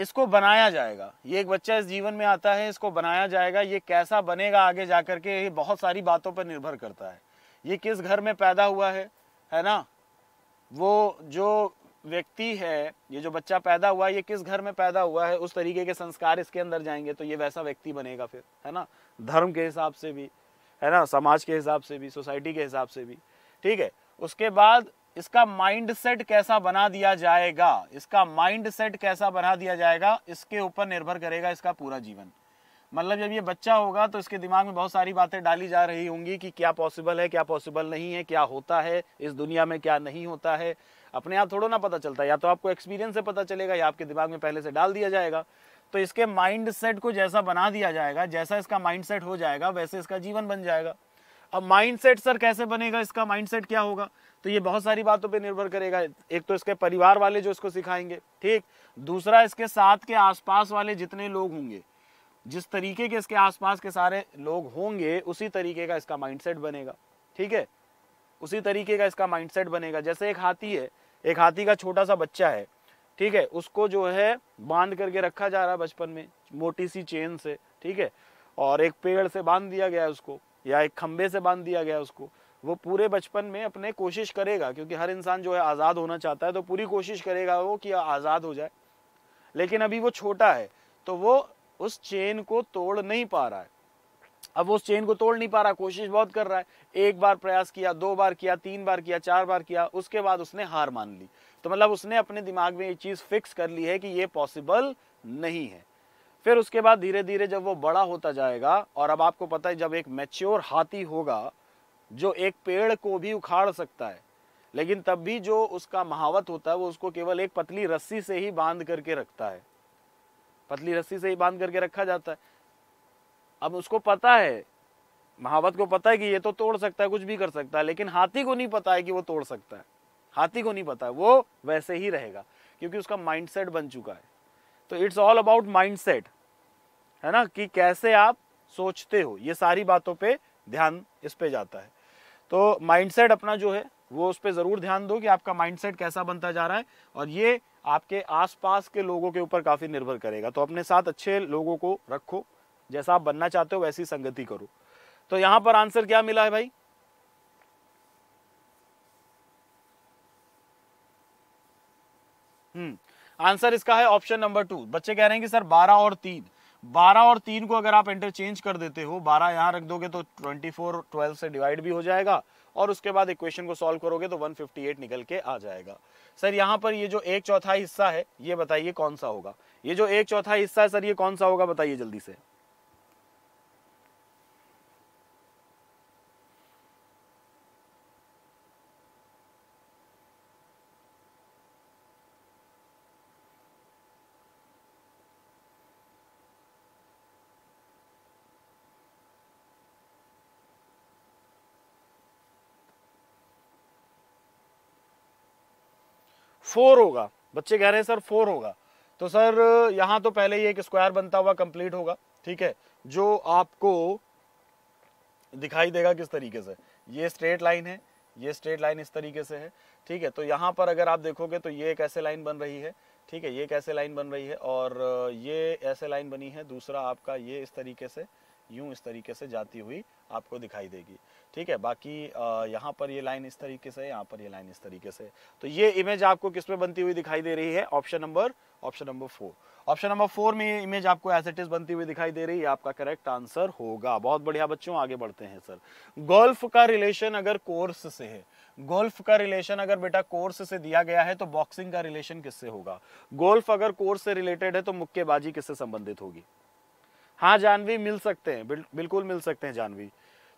इसको बनाया जाएगा ये एक बच्चा इस जीवन में आता है इसको बनाया जाएगा ये कैसा बनेगा आगे जा कर के ये बहुत सारी बातों पर निर्भर करता है ये किस घर में पैदा हुआ है है ना वो जो व्यक्ति है ये जो बच्चा पैदा हुआ है ये किस घर में पैदा हुआ है उस तरीके के संस्कार इसके अंदर जाएंगे तो ये वैसा व्यक्ति बनेगा फिर है ना धर्म के हिसाब से भी है ना समाज के हिसाब से भी सोसाइटी के हिसाब से भी ठीक है उसके बाद इसका माइंडसेट कैसा बना दिया जाएगा इसका माइंड सेट कैसा बना दिया जाएगा इसके ऊपर निर्भर करेगा इसका पूरा जीवन मतलब जब ये बच्चा होगा तो इसके दिमाग में बहुत सारी बातें डाली जा रही होंगी कि क्या पॉसिबल है क्या पॉसिबल नहीं है क्या होता है इस दुनिया में क्या नहीं होता है अपने आप थोड़ा ना पता चलता है या तो आपको एक्सपीरियंस से पता चलेगा या आपके दिमाग में पहले से डाल दिया जाएगा तो इसके माइंड सेट को जैसा बना दिया जाएगा जैसा इसका माइंड सेट हो जाएगा वैसे इसका जीवन बन जाएगा अब माइंडसेट सर कैसे बनेगा इसका माइंडसेट क्या होगा तो ये बहुत सारी बातों पे निर्भर करेगा एक तो इसके परिवार वाले जो इसको सिखाएंगे ठीक दूसरा इसके साथ के आसपास वाले जितने लोग होंगे जिस तरीके के इसके आसपास के सारे लोग होंगे उसी तरीके का इसका माइंडसेट बनेगा ठीक है उसी तरीके का इसका माइंडसेट बनेगा जैसे एक हाथी है एक हाथी का छोटा सा बच्चा है ठीक है उसको जो है बांध करके रखा जा रहा है बचपन में मोटी सी चेन से ठीक है और एक पेड़ से बांध दिया गया है उसको या एक खम्भे से बांध दिया गया उसको वो पूरे बचपन में अपने कोशिश करेगा क्योंकि हर इंसान जो है आज़ाद होना चाहता है तो पूरी कोशिश करेगा वो कि आज़ाद हो जाए लेकिन अभी वो छोटा है तो वो उस चेन को तोड़ नहीं पा रहा है अब वो उस चेन को तोड़ नहीं पा रहा कोशिश बहुत कर रहा है एक बार प्रयास किया दो बार किया तीन बार किया चार बार किया उसके बाद उसने हार मान ली तो मतलब उसने अपने दिमाग में ये चीज़ फिक्स कर ली है कि ये पॉसिबल नहीं है फिर उसके बाद धीरे धीरे जब वो बड़ा होता जाएगा और अब आपको पता है जब एक मेच्योर हाथी होगा जो एक पेड़ को भी उखाड़ सकता है लेकिन तब भी जो उसका महावत होता है वो उसको केवल एक पतली रस्सी से ही बांध करके रखता है पतली रस्सी से ही बांध करके रखा जाता है अब उसको पता है महावत को पता है कि ये तो तोड़ सकता है कुछ भी कर सकता है लेकिन हाथी को नहीं पता है कि वो तोड़ सकता है हाथी को नहीं पता है वो वैसे ही रहेगा क्योंकि उसका माइंडसेट बन चुका है तो इट्स ऑल अबाउट माइंडसेट है ना कि कैसे आप सोचते हो ये सारी बातों पे ध्यान इस पे जाता है तो माइंडसेट अपना जो है वो उस पर ज़रूर ध्यान दो कि आपका माइंडसेट कैसा बनता जा रहा है और ये आपके आसपास के लोगों के ऊपर काफ़ी निर्भर करेगा तो अपने साथ अच्छे लोगों को रखो जैसा आप बनना चाहते हो वैसी संगति करो तो यहां पर आंसर क्या मिला है भाई हम्म आंसर इसका है ऑप्शन नंबर टू बच्चे कह रहे हैं कि सर बारह और तीन बारह और तीन को अगर आप इंटरचेंज कर देते हो बारह यहाँ रख दोगे तो ट्वेंटी फोर ट्वेल्व से डिवाइड भी हो जाएगा और उसके बाद इक्वेशन को सॉल्व करोगे तो 158 निकल के आ जाएगा सर यहाँ पर ये जो एक चौथा हिस्सा है ये बताइए कौन सा होगा ये जो एक चौथा हिस्सा है सर ये कौन सा होगा बताइए जल्दी से फोर होगा बच्चे कह रहे हैं सर फोर होगा तो सर यहाँ तो पहले ही एक स्क्वायर बनता हुआ कंप्लीट होगा ठीक है जो आपको दिखाई देगा किस तरीके से ये स्ट्रेट लाइन है ये स्ट्रेट लाइन इस तरीके से है ठीक है तो यहाँ पर अगर आप देखोगे तो ये एक ऐसे लाइन बन रही है ठीक है ये कैसे लाइन बन रही है और ये ऐसे लाइन बनी है दूसरा आपका ये इस तरीके से यूं इस तरीके से जाती हुई आपको दिखाई देगी ठीक है बाकी यहाँ पर ये लाइन इस तरीके से यहाँ पर ये लाइन इस तरीके से तो ये इमेज आपको किस में बनती हुई दिखाई दे रही है option number option number four option number four में ये इमेज आपको एस एट इज बनती हुई दिखाई दे रही है आपका करेक्ट आंसर होगा बहुत बढ़िया बच्चों आगे बढ़ते हैं सर गोल्फ का रिलेशन अगर कोर्स से है गोल्फ का रिलेशन अगर बेटा कोर्स से दिया गया है तो बॉक्सिंग का रिलेशन किससे होगा गोल्फ अगर कोर्स से रिलेटेड है तो मुक्केबाजी किससे संबंधित होगी हाँ जानवी मिल सकते हैं बिल, बिल्कुल मिल सकते हैं जानवी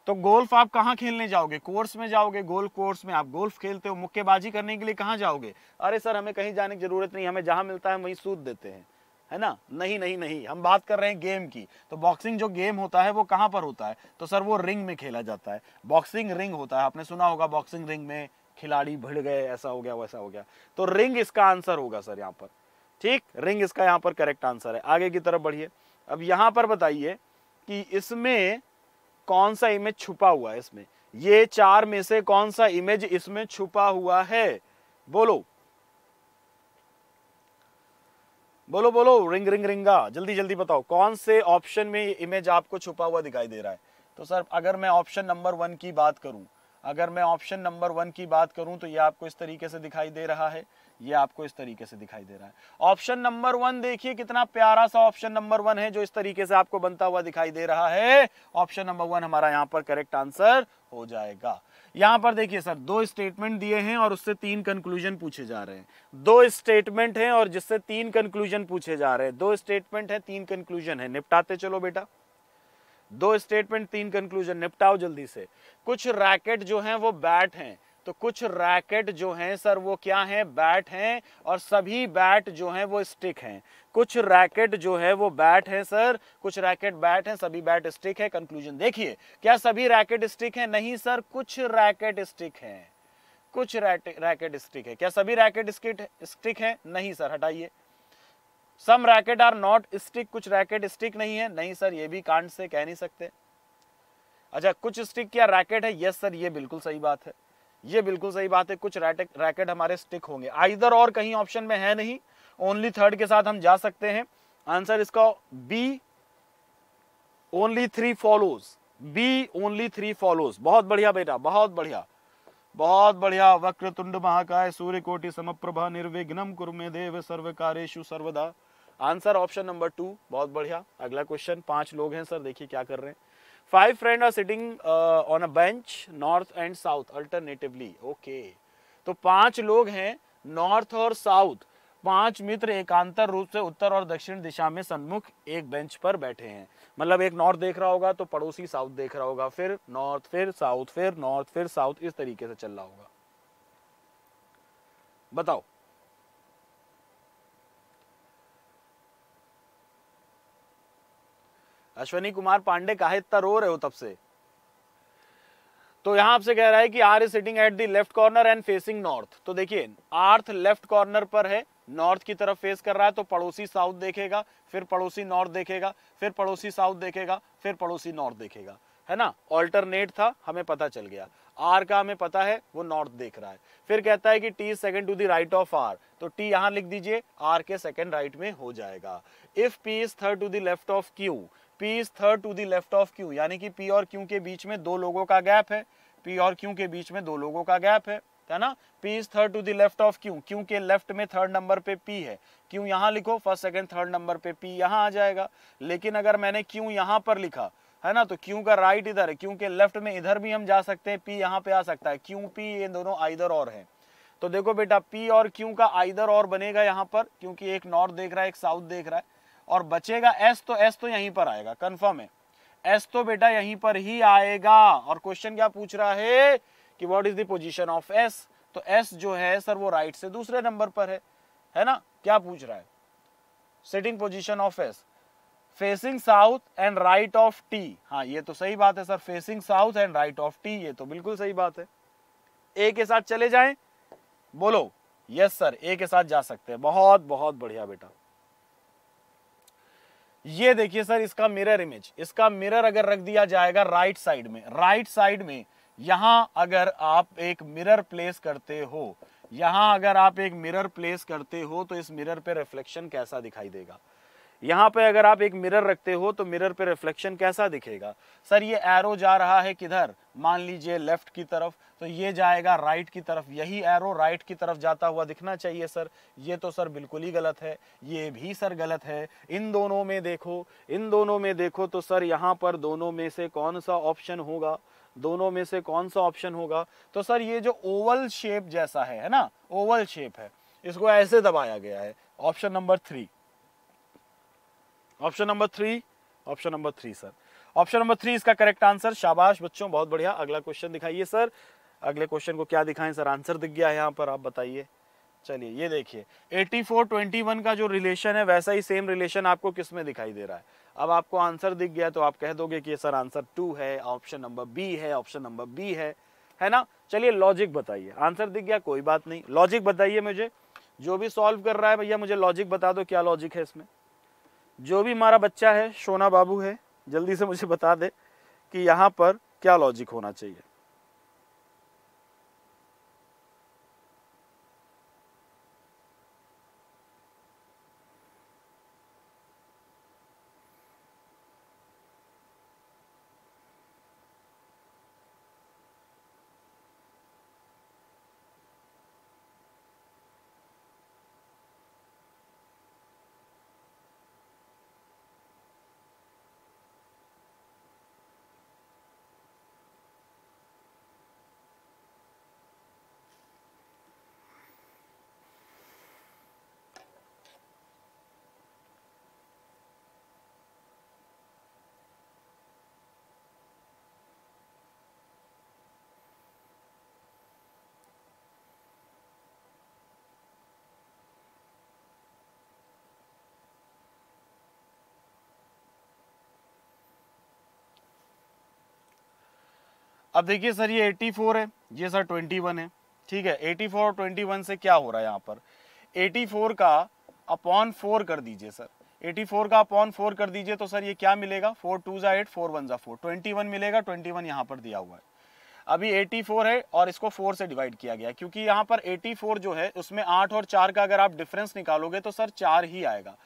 तो गोल्फ आप कहाँ खेलने जाओगे कोर्स में जाओगे गोल्फ कोर्स में आप गोल्फ खेलते हो मुक्केबाजी करने के लिए कहाँ जाओगे अरे सर हमें कहीं जाने की जरूरत नहीं हमें जहाँ मिलता है वहीं सूद देते हैं है ना नहीं नहीं नहीं हम बात कर रहे हैं गेम की तो बॉक्सिंग जो गेम होता है वो कहाँ पर होता है तो सर वो रिंग में खेला जाता है बॉक्सिंग रिंग होता है आपने सुना होगा बॉक्सिंग रिंग में खिलाड़ी भिड़ गए ऐसा हो गया वैसा हो गया तो रिंग इसका आंसर होगा सर यहाँ पर ठीक रिंग इसका यहाँ पर करेक्ट आंसर है आगे की तरफ बढ़िए अब यहां पर बताइए कि इसमें कौन सा इमेज छुपा हुआ है इसमें ये चार में से कौन सा इमेज इसमें छुपा हुआ है बोलो बोलो बोलो रिंग रिंग रिंगा जल्दी जल्दी बताओ कौन से ऑप्शन में इमेज आपको छुपा हुआ दिखाई दे रहा है तो सर अगर मैं ऑप्शन नंबर वन की बात करूं अगर मैं ऑप्शन नंबर वन की बात करूं तो ये आपको इस तरीके से दिखाई दे रहा है ये आपको इस तरीके से दिखाई दे रहा है ऑप्शन नंबर वन देखिए कितना प्यारा सा ऑप्शन नंबर वन है जो इस तरीके से आपको बनता हुआ दिखाई दे रहा है ऑप्शन नंबर वन हमारा यहाँ पर करेक्ट आंसर हो जाएगा यहाँ पर देखिए सर दो स्टेटमेंट दिए हैं और उससे तीन कंक्लूजन पूछे जा रहे हैं दो स्टेटमेंट हैं और जिससे तीन कंक्लूजन पूछे जा रहे हैं दो स्टेटमेंट है तीन कंक्लूजन है निपटाते चलो बेटा दो स्टेटमेंट तीन कंक्लूजन निपटाओ जल्दी से कुछ रैकेट जो हैं वो बैट हैं तो कुछ रैकेट जो हैं सर वो क्या हैं बैट हैं और सभी बैट जो हैं वो स्टिक हैं कुछ रैकेट जो है वो बैट हैं सर कुछ रैकेट बैट हैं सभी बैट स्टिक है कंक्लूजन देखिए क्या सभी रैकेट स्टिक हैं नहीं सर कुछ रैकेट स्टिक हैं कुछ रैकेट स्टिक है क्या सभी रैकेट स्टिक है नहीं सर हटाइए some racket are not stick कुछ रैकेट स्टिक नहीं है नहीं सर ये भी कांड से कह नहीं सकते अच्छा कुछ स्टिक क्या रैकेट है यस सर ये बिल्कुल सही बात है ये बिल्कुल सही बात है कुछ रैकेट हमारे स्टिक होंगे आइदर और कहीं ऑप्शन में है नहीं ओनली थर्ड के साथ हम जा सकते हैं आंसर इसका B only three follows B only three follows बहुत बढ़िया बेटा बहुत बढ़िया बहुत बढ़िया वक्र तुंड महाकाय सूर्य कोटि समप्रभा निर्विघ्नम कुरमे देव सर्व कार्यशु सर्वदा आंसर ऑप्शन नंबर टू बहुत बढ़िया अगला क्वेश्चन पांच लोग हैं सर देखिए क्या कर रहे हैं Five friends are sitting uh, on a bench, north and south alternatively. Okay. तो पांच लोग हैं नॉर्थ और साउथ पांच मित्र एकांतर रूप से उत्तर और दक्षिण दिशा में सन्मुख एक बेंच पर बैठे हैं मतलब एक नॉर्थ देख रहा होगा तो पड़ोसी साउथ देख रहा होगा फिर नॉर्थ फिर साउथ फिर नॉर्थ फिर साउथ इस तरीके से चल रहा होगा बताओ अश्वनी कुमार पांडे काहे इतना रो रहे हो तब से तो यहां आपसे कह रहा है कि R is sitting at the left corner and facing north तो देखिए आर्थ लेफ्ट कॉर्नर पर है नॉर्थ की तरफ फेस कर रहा है तो पड़ोसी साउथ देखेगा फिर पड़ोसी नॉर्थ देखेगा फिर पड़ोसी साउथ देखेगा फिर पड़ोसी नॉर्थ देखेगा है ना ऑल्टरनेट था हमें पता चल गया आर का हमें पता है वो नॉर्थ देख रहा है फिर कहता है कि T second to the right of R तो टी यहां लिख दीजिए आर के सेकेंड राइट में हो जाएगा if P is third to the left of Q P is third to the left of Q यानी कि P और Q के बीच में दो लोगों का गैप है P और Q के बीच में दो लोगों का गैप है है ना P is third to left of Q Q के लेफ्ट में थर्ड नंबर पे पी है क्यू यहाँ लिखो फर्स्ट सेकेंड थर्ड नंबर पे पी यहाँ आ जाएगा लेकिन अगर मैंने क्यू यहां पर लिखा है ना तो क्यू का राइट इधर है क्योंकि लेफ्ट में इधर भी हम जा सकते हैं पी यहाँ पे आ सकता है क्यों पी ये दोनों इधर और है तो देखो बेटा पी और क्यू का आइदर और बनेगा यहाँ पर क्योंकि एक नॉर्थ देख रहा है एक साउथ देख रहा है और बचेगा एस तो एस तो यहीं पर आएगा कन्फर्म है एस तो बेटा यहीं पर ही आएगा और क्वेश्चन क्या पूछ रहा है कि what is the of S तो एस जो है सर वो राइट से दूसरे नंबर पर है है ना क्या पूछ रहा है setting position of S facing south and right of T हाँ ये तो सही बात है sir facing south and right of T ये तो बिल्कुल सही बात है ए के साथ चले जाएं बोलो यस सर ए के साथ जा सकते हैं बहुत बहुत बढ़िया बेटा ये देखिए सर इसका मिरर इमेज इसका मिरर अगर रख दिया जाएगा राइट साइड में राइट साइड में यहां अगर आप एक मिरर प्लेस करते हो यहां अगर आप एक मिरर प्लेस करते हो तो इस मिरर पे रिफ्लेक्शन कैसा दिखाई देगा यहाँ पे अगर आप एक मिरर रखते हो तो मिरर पे रिफ्लेक्शन कैसा दिखेगा सर ये एरो जा रहा है किधर मान लीजिए लेफ्ट की तरफ तो ये जाएगा राइट की तरफ यही एरो राइट की तरफ जाता हुआ दिखना चाहिए सर ये तो सर बिल्कुल ही गलत है ये भी सर गलत है इन दोनों में देखो इन दोनों में देखो तो सर यहाँ पर दोनों में से कौन सा ऑप्शन होगा दोनों में से कौन सा ऑप्शन होगा तो सर ये जो ओवल शेप जैसा है है ना ओवल शेप है इसको ऐसे दबाया गया है option number three option number three option number three sir option number three इसका करेक्ट आंसर शाबाश बच्चों बहुत बढ़िया अगला क्वेश्चन दिखाइए सर अगले क्वेश्चन को क्या दिखाएं सर आंसर दिख गया है यहाँ पर आप बताइए चलिए ये देखिए 8421 का जो रिलेशन है वैसा ही सेम रिलेशन आपको किस में दिखाई दे रहा है अब आपको आंसर दिख गया तो आप कह दोगे कि सर आंसर टू है ऑप्शन नंबर बी है ऑप्शन नंबर बी है है ना चलिए लॉजिक बताइए आंसर दिख गया कोई बात नहीं लॉजिक बताइए मुझे जो भी सॉल्व कर रहा है भैया मुझे लॉजिक बता दो क्या लॉजिक है इसमें जो भी हमारा बच्चा है सोना बाबू है जल्दी से मुझे बता दे कि यहाँ पर क्या लॉजिक होना चाहिए अब देखिए सर ये 84 है ये सर 21 है ठीक है 84 और 21 से क्या हो रहा है यहाँ पर 84 का अपॉन फोर कर दीजिए सर 84 का अपॉन फोर कर दीजिए तो सर ये क्या मिलेगा फोर टू जा एट फोर वन जा फोर ट्वेंटी मिलेगा ट्वेंटी वन यहाँ पर दिया हुआ है अभी 84 है और इसको 4 से डिवाइड किया गया क्योंकि यहाँ पर 84 जो है उसमें 8 और 4 का अगर आप डिफरेंस निकालोगे तो सर 4 ही आएगा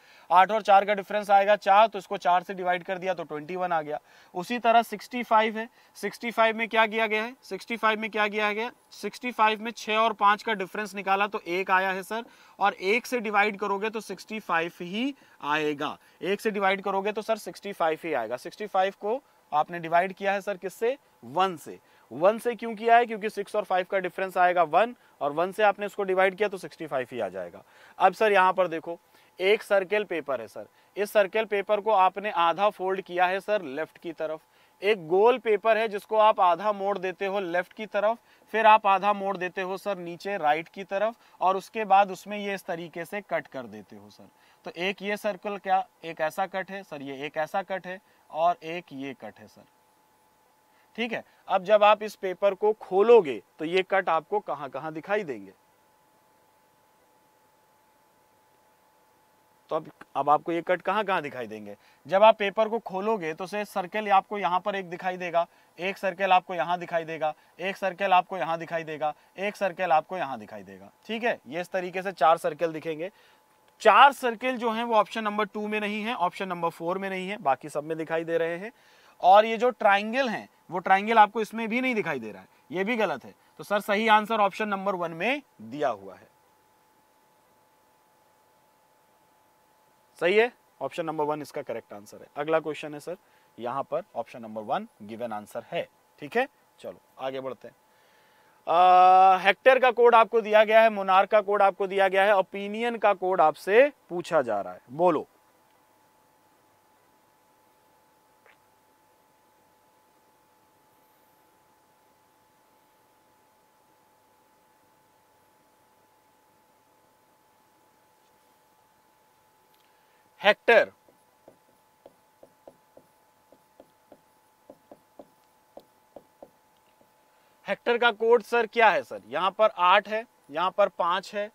8 और 4 का डिफरेंस आएगा 4 तो इसको 4 से डिवाइड कर दिया तो 21 आ गया उसी तरह 65 है 65 में क्या किया गया है 65 में क्या किया गया 65 में 6 और 5 का डिफरेंस निकाला तो एक आया है सर और एक से डिवाइड करोगे तो सिक्सटी ही आएगा एक से डिवाइड करोगे तो सर सिक्सटी ही आएगा सिक्सटी को आपने डिवाइड किया है सर किससे वन से वन से क्यों किया है क्योंकि सिक्स और फाइव का डिफरेंस आएगा वन और वन से आपने इसको डिवाइड किया तो सिक्सटी फाइव ही आ जाएगा अब सर यहाँ पर देखो एक सर्कल पेपर है सर इस सर्कल पेपर को आपने आधा फोल्ड किया है सर लेफ्ट की तरफ एक गोल पेपर है जिसको आप आधा मोड़ देते हो लेफ्ट की तरफ फिर आप आधा मोड़ देते हो सर नीचे राइट की तरफ और उसके बाद उसमें ये इस तरीके से कट कर देते हो सर तो एक ये सर्कल क्या एक ऐसा कट है सर ये एक ऐसा कट है और एक ये कट है सर ठीक है अब जब आप इस पेपर को खोलोगे तो ये कट आपको कहां कहां दिखाई देंगे तो अब अब आपको ये कट कहां कहां दिखाई देंगे जब आप पेपर को खोलोगे तो से सर्कल आपको यहां पर एक दिखाई देगा एक सर्कल आपको यहां दिखाई देगा एक सर्कल आपको यहां दिखाई देगा एक सर्कल आपको यहां दिखाई देगा ठीक है ये इस तरीके से चार सर्कल दिखेंगे चार सर्कल जो है वो ऑप्शन नंबर टू में नहीं है ऑप्शन नंबर फोर में नहीं है बाकी सब में दिखाई दे रहे हैं और ये जो ट्राइंगल हैं वो ट्राइंगल आपको इसमें भी नहीं दिखाई दे रहा है ये भी गलत है तो सर सही आंसर ऑप्शन नंबर वन में दिया हुआ है सही है ऑप्शन नंबर वन इसका करेक्ट आंसर है अगला क्वेश्चन है सर यहां पर option number one given answer है ठीक है चलो आगे बढ़ते हैं आ, हेक्टर का कोड आपको दिया गया है मोनार का कोड आपको दिया गया है ओपिनियन का कोड आपसे पूछा जा रहा है बोलो हेक्टर हेक्टर का कोड सर क्या है सर यहां पर आठ है यहां पर पांच है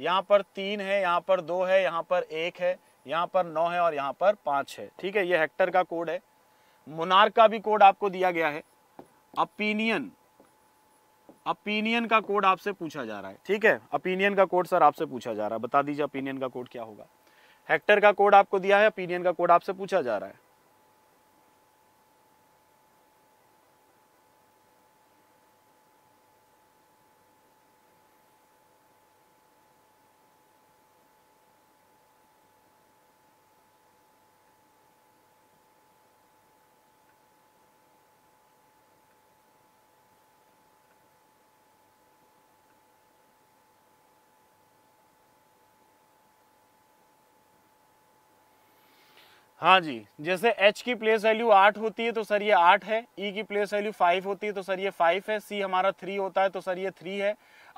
यहां पर तीन है यहां पर दो है यहां पर एक है यहां पर नौ है और यहां पर पांच है ठीक है ये हेक्टर का कोड है मुनार का भी कोड आपको दिया गया है अपीनियन अपीनियन का कोड आपसे पूछा जा रहा है ठीक है अपीनियन का कोड सर आपसे पूछा जा रहा है बता दीजिए अपीनियन का कोड क्या होगा हेक्टर का कोड आपको दिया है ओपिनियन का कोड आपसे पूछा जा रहा है हाँ जी जैसे एच की प्लेस वैल्यू आठ होती है तो सर ये आठ है ई e की प्लेस वैल्यू फाइव होती है तो सर ये फाइव है सी हमारा थ्री होता है तो सर ये थ्री है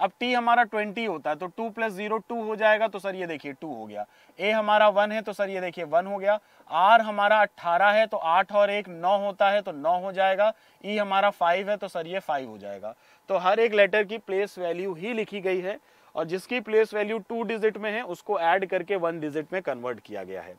अब टी हमारा ट्वेंटी होता है तो टू प्लस जीरो टू हो जाएगा तो सर ये देखिए टू हो गया ए हमारा वन है तो सर ये देखिए वन हो गया आर हमारा अट्ठारह है तो आठ और एक नौ होता है तो नौ हो जाएगा ई e हमारा फाइव है तो सर ये फाइव हो जाएगा तो हर एक लेटर की प्लेस वैल्यू ही लिखी गई है और जिसकी प्लेस वैल्यू टू डिजिट में है उसको एड करके वन डिजिट में कन्वर्ट किया गया है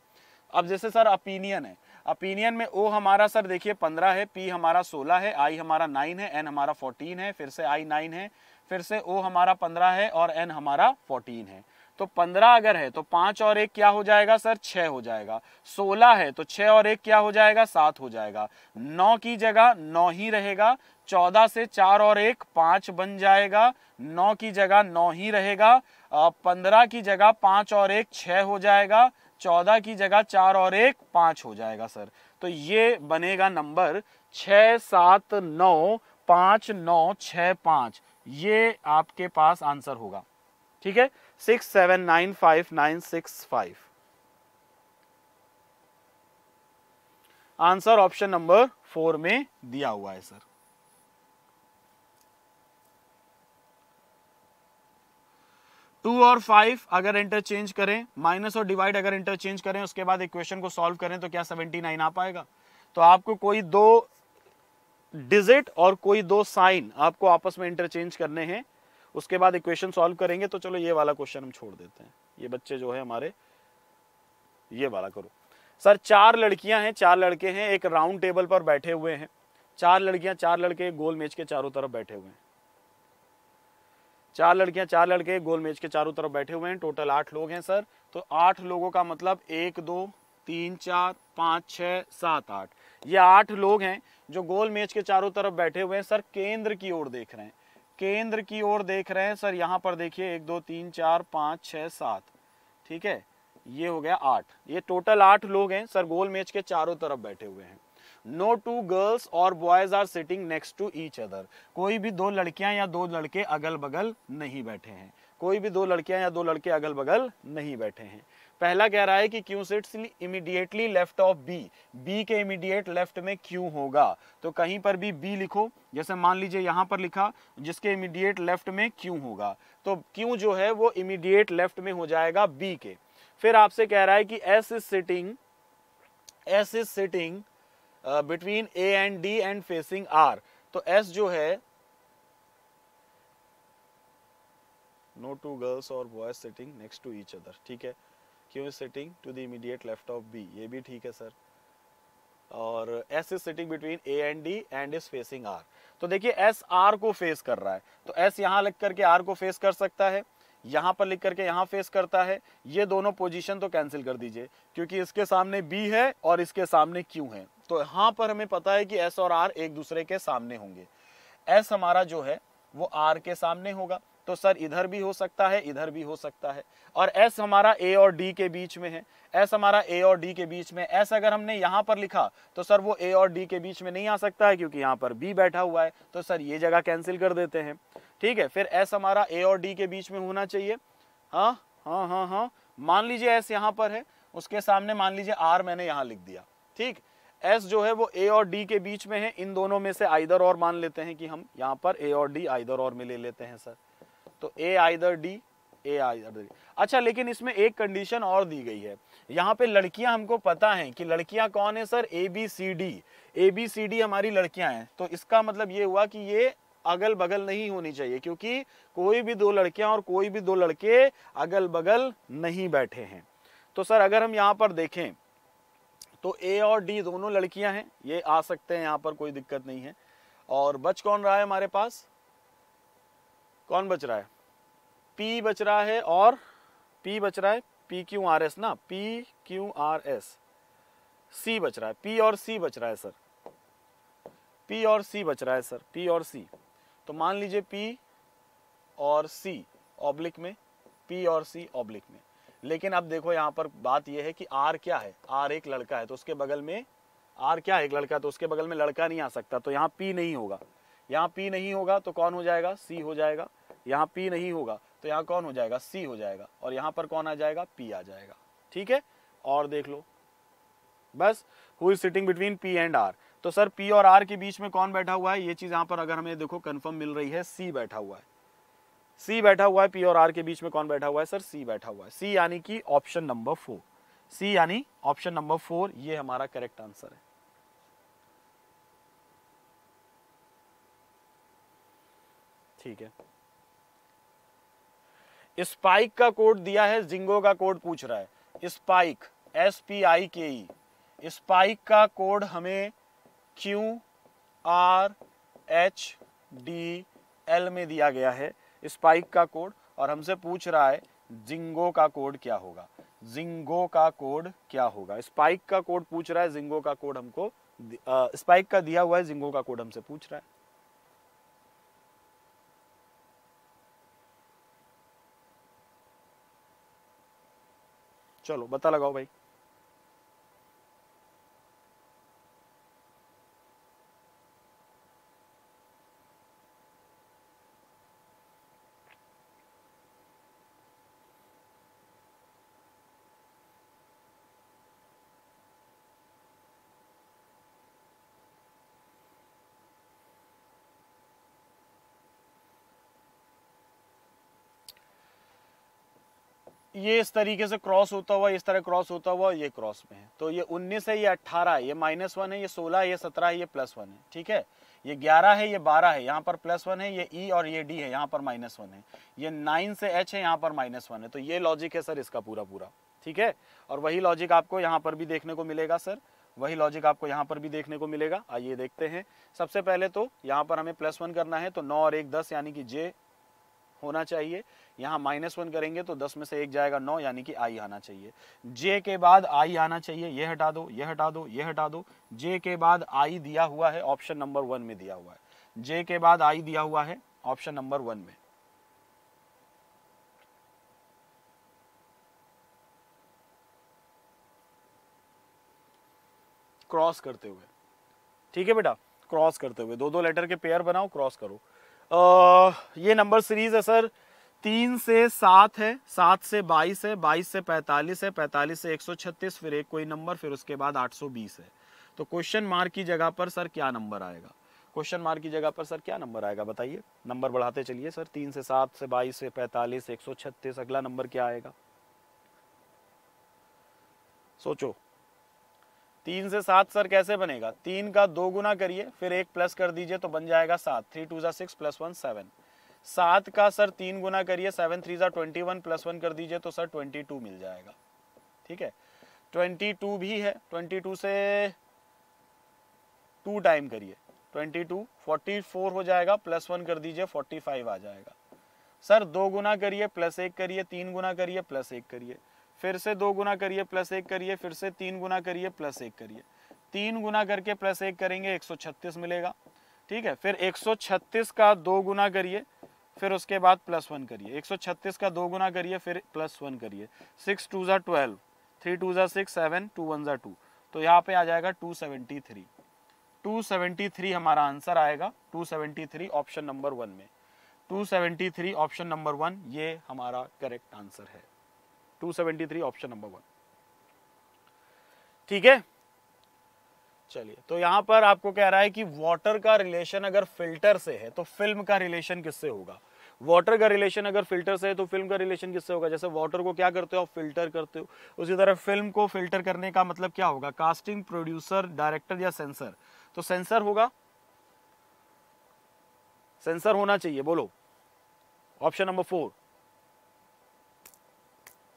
अब जैसे सर अपीनियन है अपीनियन में ओ हमारा सर देखिए पंद्रह है पी हमारा सोलह है आई हमारा नाइन है एन हमारा फोर्टीन है फिर से आई नाइन है फिर से ओ हमारा पंद्रह है और एन हमारा फोर्टीन है तो पंद्रह अगर है तो पांच और एक क्या हो जाएगा सर छह हो जाएगा सोलह है तो छह और एक क्या हो जाएगा सात हो जाएगा नौ की जगह नौ ही रहेगा चौदह से चार और एक पांच बन जाएगा नौ की जगह नौ ही रहेगा पंद्रह की जगह पांच और एक छह हो जाएगा चौदह की जगह चार और एक पांच हो जाएगा सर तो ये बनेगा नंबर छ सात नौ पांच नौ छ पांच ये आपके पास आंसर होगा ठीक है six seven nine five nine six five answer option number four में दिया हुआ है सर टू और फाइव अगर इंटरचेंज करें माइनस और डिवाइड अगर इंटरचेंज करें उसके बाद इक्वेशन को सॉल्व करें तो क्या सेवेंटी नाइन आ पाएगा तो आपको कोई दो डिजिट और कोई दो साइन आपको आपस में इंटरचेंज करने हैं उसके बाद इक्वेशन सॉल्व करेंगे तो चलो ये वाला क्वेश्चन हम छोड़ देते हैं ये बच्चे जो है हमारे ये वाला करो सर चार लड़कियां हैं चार लड़के हैं एक राउंड टेबल पर बैठे हुए हैं चार लड़कियां चार लड़के गोल मेज के चारों तरफ बैठे हुए हैं चार लड़कियां चार लड़के गोल मेज के चारों तरफ बैठे हुए हैं टोटल आठ लोग हैं सर तो आठ लोगों का मतलब एक दो तीन चार पाँच छः सात आठ ये आठ लोग हैं जो गोल मेज के चारों तरफ बैठे हुए हैं सर केंद्र की ओर देख रहे हैं केंद्र की ओर देख रहे हैं सर यहाँ पर देखिए एक दो तीन चार पाँच छः सात ठीक है ये हो गया आठ ये टोटल आठ लोग हैं सर गोल मेज के चारों तरफ बैठे हुए हैं नो टू गर्ल्स और boys are sitting next to each other कोई भी दो लड़कियां या दो लड़के अगल बगल नहीं बैठे हैं कोई भी दो लड़कियां या दो लड़के अगल बगल नहीं बैठे हैं पहला कह रहा है कि Q sits immediately left of B B के इमीडिएट लेफ्ट में क्यू होगा तो कहीं पर भी बी लिखो जैसे मान लीजिए यहाँ पर लिखा जिसके इमीडिएट लेफ्ट में क्यू होगा तो क्यू जो है वो इमीडिएट लेफ्ट में हो जाएगा बी के फिर आपसे कह रहा है कि S is sitting S is sitting between A and D and facing R तो एस जो है नो टू गर्ल्स और boys sitting next to each other ठीक है Q sitting to the immediate left of B ये भी ठीक है सर और S is sitting between A and D and is facing R तो देखिए एस आर को फेस कर रहा है तो एस यहां लिख करके आर को फेस कर सकता है यहां पर लिख करके यहां फेस करता है ये दोनों पोजीशन तो कैंसिल कर दीजिए क्योंकि इसके सामने बी है और इसके सामने क्यू है तो यहाँ पर हमें पता है कि एस और आर एक दूसरे के सामने होंगे एस हमारा जो है वो आर के सामने होगा तो सर इधर भी हो सकता है इधर भी हो सकता है और एस हमारा ए और डी के बीच में है एस हमारा ए और डी के बीच में एस अगर हमने यहाँ पर लिखा तो सर वो ए और डी के बीच में नहीं आ सकता है क्योंकि यहाँ पर बी बैठा हुआ है तो सर ये जगह कैंसिल कर देते हैं ठीक है फिर एस हमारा ए और डी के बीच में होना चाहिए हाँ हाँ हाँ हाँ मान लीजिए एस यहाँ पर है उसके सामने मान लीजिए आर मैंने यहाँ लिख दिया ठीक एस जो है वो ए और डी के बीच में है इन दोनों में से आइदर और मान लेते हैं कि हम यहाँ पर ए और डी आइदर और में ले लेते हैं सर तो A either D A either D अच्छा लेकिन इसमें एक कंडीशन और दी गई है यहाँ पे लड़कियां हमको पता है कि लड़कियां कौन है sir A B C D A B C D हमारी लड़कियां हैं तो इसका मतलब ये हुआ कि ये अगल बगल नहीं होनी चाहिए क्योंकि कोई भी दो लड़कियां और कोई भी दो लड़के अगल बगल नहीं बैठे हैं तो सर अगर हम यहाँ पर देखें तो ए और डी दोनों लड़कियां हैं ये आ सकते हैं यहाँ पर कोई दिक्कत नहीं है और बच कौन रहा है हमारे पास कौन बच रहा है पी बच रहा है और पी बच रहा है पी क्यू आर एस ना P Q R S C बच रहा है पी और सी बच रहा है सर पी और सी बच रहा है सर पी और सी तो मान लीजिए पी और सी ऑब्लिक में पी और सी ऑब्लिक में लेकिन अब देखो यहाँ पर बात यह है कि आर क्या है आर एक लड़का है तो उसके बगल में आर क्या है एक लड़का तो उसके बगल में लड़का नहीं आ सकता तो यहाँ पी नहीं होगा यहाँ पी नहीं होगा तो कौन हो जाएगा सी हो जाएगा यहाँ पी नहीं होगा तो यहाँ कौन हो जाएगा सी हो जाएगा और यहाँ पर कौन आ जाएगा पी आ जाएगा ठीक है और देख लो बस who is sitting between P and R तो सर पी और आर के बीच में कौन बैठा हुआ है ये चीज यहाँ पर अगर हमें देखो कन्फर्म मिल रही है सी बैठा हुआ है सी बैठा हुआ है पी और आर के बीच में कौन बैठा हुआ है सर सी बैठा हुआ है सी यानी कि ऑप्शन नंबर फोर सी यानी ऑप्शन नंबर फोर ये हमारा करेक्ट आंसर है ठीक है स्पाइक का कोड दिया है जिंगो का कोड पूछ रहा है spike S P I K E spike का कोड हमें Q R H D L में दिया गया है स्पाइक का कोड और हमसे पूछ रहा है जिंगो का कोड क्या होगा जिंगो का कोड क्या होगा स्पाइक का कोड पूछ रहा है जिंगो का कोड हमको स्पाइक का दिया हुआ है जिंगो का कोड हमसे पूछ रहा है चलो बता लगाओ भाई ये इस तरीके से क्रॉस होता हुआ इस तरह क्रॉस होता हुआ ये क्रॉस में है तो ये 19 है ये 18 ये माइनस वन है ये 16 ये 17 है ये प्लस वन है ठीक है ये 11 है ये 12 है यहाँ पर प्लस वन है ये ई e और ये डी है यहाँ पर माइनस वन है ये 9 से एच है यहाँ पर माइनस वन है तो ये लॉजिक है सर इसका पूरा पूरा ठीक है और वही लॉजिक आपको यहाँ पर भी देखने को मिलेगा सर वही लॉजिक आपको यहाँ पर भी देखने को मिलेगा आइए देखते हैं सबसे पहले तो यहाँ पर हमें प्लस वन करना है तो नौ और एक दस यानी कि जे होना चाहिए यहाँ माइनस वन करेंगे तो दस में से एक जाएगा नौ यानी कि आई आना चाहिए जे के बाद आई आना चाहिए ये हटा दो ये हटा दो ये हटा दो जे के बाद आई दिया हुआ है ऑप्शन नंबर वन में दिया हुआ है जे के बाद आई दिया हुआ है ऑप्शन नंबर वन में क्रॉस करते हुए ठीक है बेटा क्रॉस करते हुए दो दो लेटर के पेयर बनाओ क्रॉस करो ये नंबर सीरीज है सर तीन से सात है सात से बाईस है बाईस से पैंतालीस है पैंतालीस से एक सौ छत्तीस फिर एक कोई नंबर फिर उसके बाद आठ सौ बीस है तो क्वेश्चन मार्क की जगह पर सर क्या नंबर आएगा क्वेश्चन मार्क की जगह पर सर क्या नंबर आएगा बताइए नंबर बढ़ाते चलिए सर तीन से सात से बाईस से पैंतालीस एक सौ छत्तीस अगला नंबर क्या आएगा सोचो तीन से सात सर कैसे बनेगा तीन का दो गुना करिए फिर एक प्लस कर दीजिए तो बन जाएगा सात थ्री टू ज़ा सिक्स प्लस वन सेवन सात का सर तीन गुना करिए सेवन थ्री ज़ा ट्वेंटी वन प्लस वन कर दीजिए तो सर ट्वेंटी टू मिल जाएगा ठीक है ट्वेंटी टू भी है ट्वेंटी टू से टू टाइम करिए ट्वेंटी टू फोर्टी फोर हो जाएगा प्लस वन कर दीजिए फोर्टी फाइव आ जाएगा सर दो गुना करिए प्लस एक करिए तीन गुना करिए प्लस एक करिए फिर से दो गुना करिए प्लस एक करिए फिर से तीन गुना करिए प्लस एक करिए तीन गुना करके प्लस एक करेंगे 136 मिलेगा ठीक है फिर 136 का दो गुना करिए फिर उसके बाद प्लस वन करिए 136 का दो गुना करिए फिर प्लस वन करिए सिक्स टू ज़ा ट्वेल्व थ्री टू ज़ा सिक्स सेवन टू वन ज़ा टू तो यहाँ पे आ जाएगा 273 273 हमारा आंसर आएगा 273 ऑप्शन नंबर वन में 273 ऑप्शन नंबर वन ये हमारा करेक्ट आंसर है 273 ऑप्शन नंबर वन ठीक है चलिए तो यहां पर आपको कह रहा है कि वाटर का रिलेशन अगर फिल्टर से है तो फिल्म का रिलेशन किससे होगा वाटर का रिलेशन अगर फिल्टर से है तो फिल्म का रिलेशन किससे होगा जैसे वाटर को क्या करते हो आप फिल्टर करते हो उसी तरह फिल्म को फिल्टर करने का मतलब क्या होगा कास्टिंग प्रोड्यूसर डायरेक्टर या सेंसर तो सेंसर होगा सेंसर होना चाहिए बोलो ऑप्शन नंबर फोर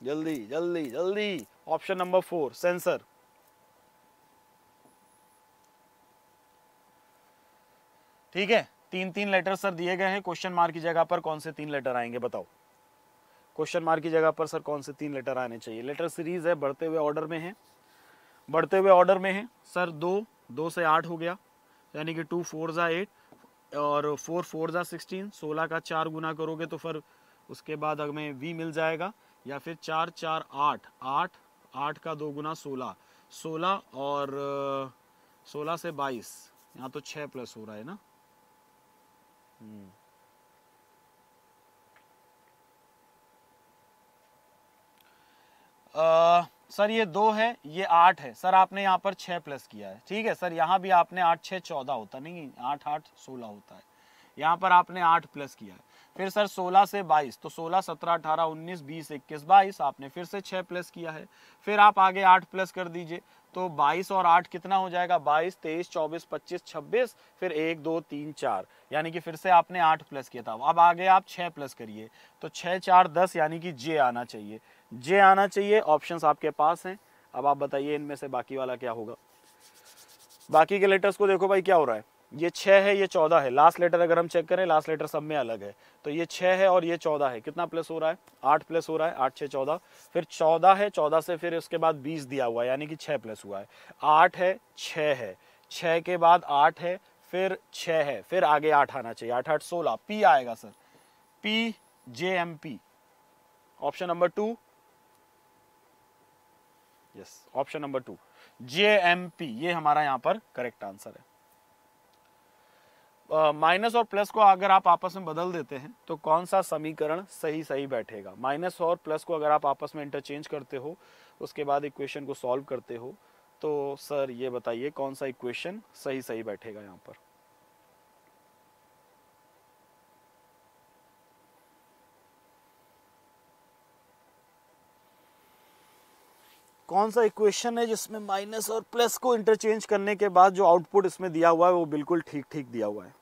जल्दी जल्दी जल्दी ऑप्शन नंबर फोर सेंसर ठीक है तीन तीन लेटर सर दिए गए हैं क्वेश्चन मार्क की जगह पर कौन से तीन लेटर आएंगे बताओ क्वेश्चन मार्क की जगह पर सर कौन से तीन लेटर आने चाहिए लेटर सीरीज है बढ़ते हुए ऑर्डर में है बढ़ते हुए ऑर्डर में है सर दो दो से आठ हो गया यानी कि टू फोर ज़ा एट और फोर फोर ज़ा सिक्सटीन सोलह का चार गुना करोगे तो फिर उसके बाद हमें वी मिल जाएगा या फिर चार चार आठ आठ आठ का दो गुना सोलह सोलह और सोलह से बाईस यहाँ तो छः प्लस हो रहा है ना आ, हम्म। सर ये दो है ये आठ है सर आपने यहाँ पर छः प्लस किया है ठीक है सर यहाँ भी आपने आठ छः चौदह होता नहीं आठ आठ सोलह होता है यहाँ पर आपने आठ प्लस किया है फिर सर 16 से 22 तो 16 17 18 19 20 21 22 आपने फिर से 6 प्लस किया है फिर आप आगे 8 प्लस कर दीजिए तो 22 और 8 कितना हो जाएगा 22 23 24 25 26 फिर एक दो तीन चार यानी कि फिर से आपने 8 प्लस किया था अब आगे आप 6 प्लस करिए तो 6 चार 10 यानी कि जे आना चाहिए जे आना चाहिए ऑप्शन आपके पास हैं अब आप बताइए इनमें से बाकी वाला क्या होगा बाकी के लेटर्स को देखो भाई क्या हो रहा है ये छः है ये चौदह है लास्ट लेटर अगर हम चेक करें लास्ट लेटर सब में अलग है तो ये छः है और ये चौदह है कितना प्लस हो रहा है आठ प्लस हो रहा है आठ छः चौदह फिर चौदह है चौदह से फिर उसके बाद बीस दिया हुआ है यानी कि छः प्लस हुआ है आठ है छः है छः के बाद आठ है फिर छः है फिर आगे आठ आना चाहिए आठ आठ सोलह पी आएगा sir P J M P option number two yes option number two J M P ये हमारा यहाँ पर करेक्ट आंसर है माइनस और प्लस को अगर आप आपस में बदल देते हैं तो कौन सा समीकरण सही सही बैठेगा माइनस और प्लस को अगर आप आपस में इंटरचेंज करते हो उसके बाद इक्वेशन को सॉल्व करते हो तो सर ये बताइए कौन सा इक्वेशन सही सही बैठेगा यहाँ पर कौन सा इक्वेशन है जिसमें माइनस और प्लस को इंटरचेंज करने के बाद जो आउटपुट इसमें दिया हुआ है वो बिल्कुल ठीक ठीक दिया हुआ है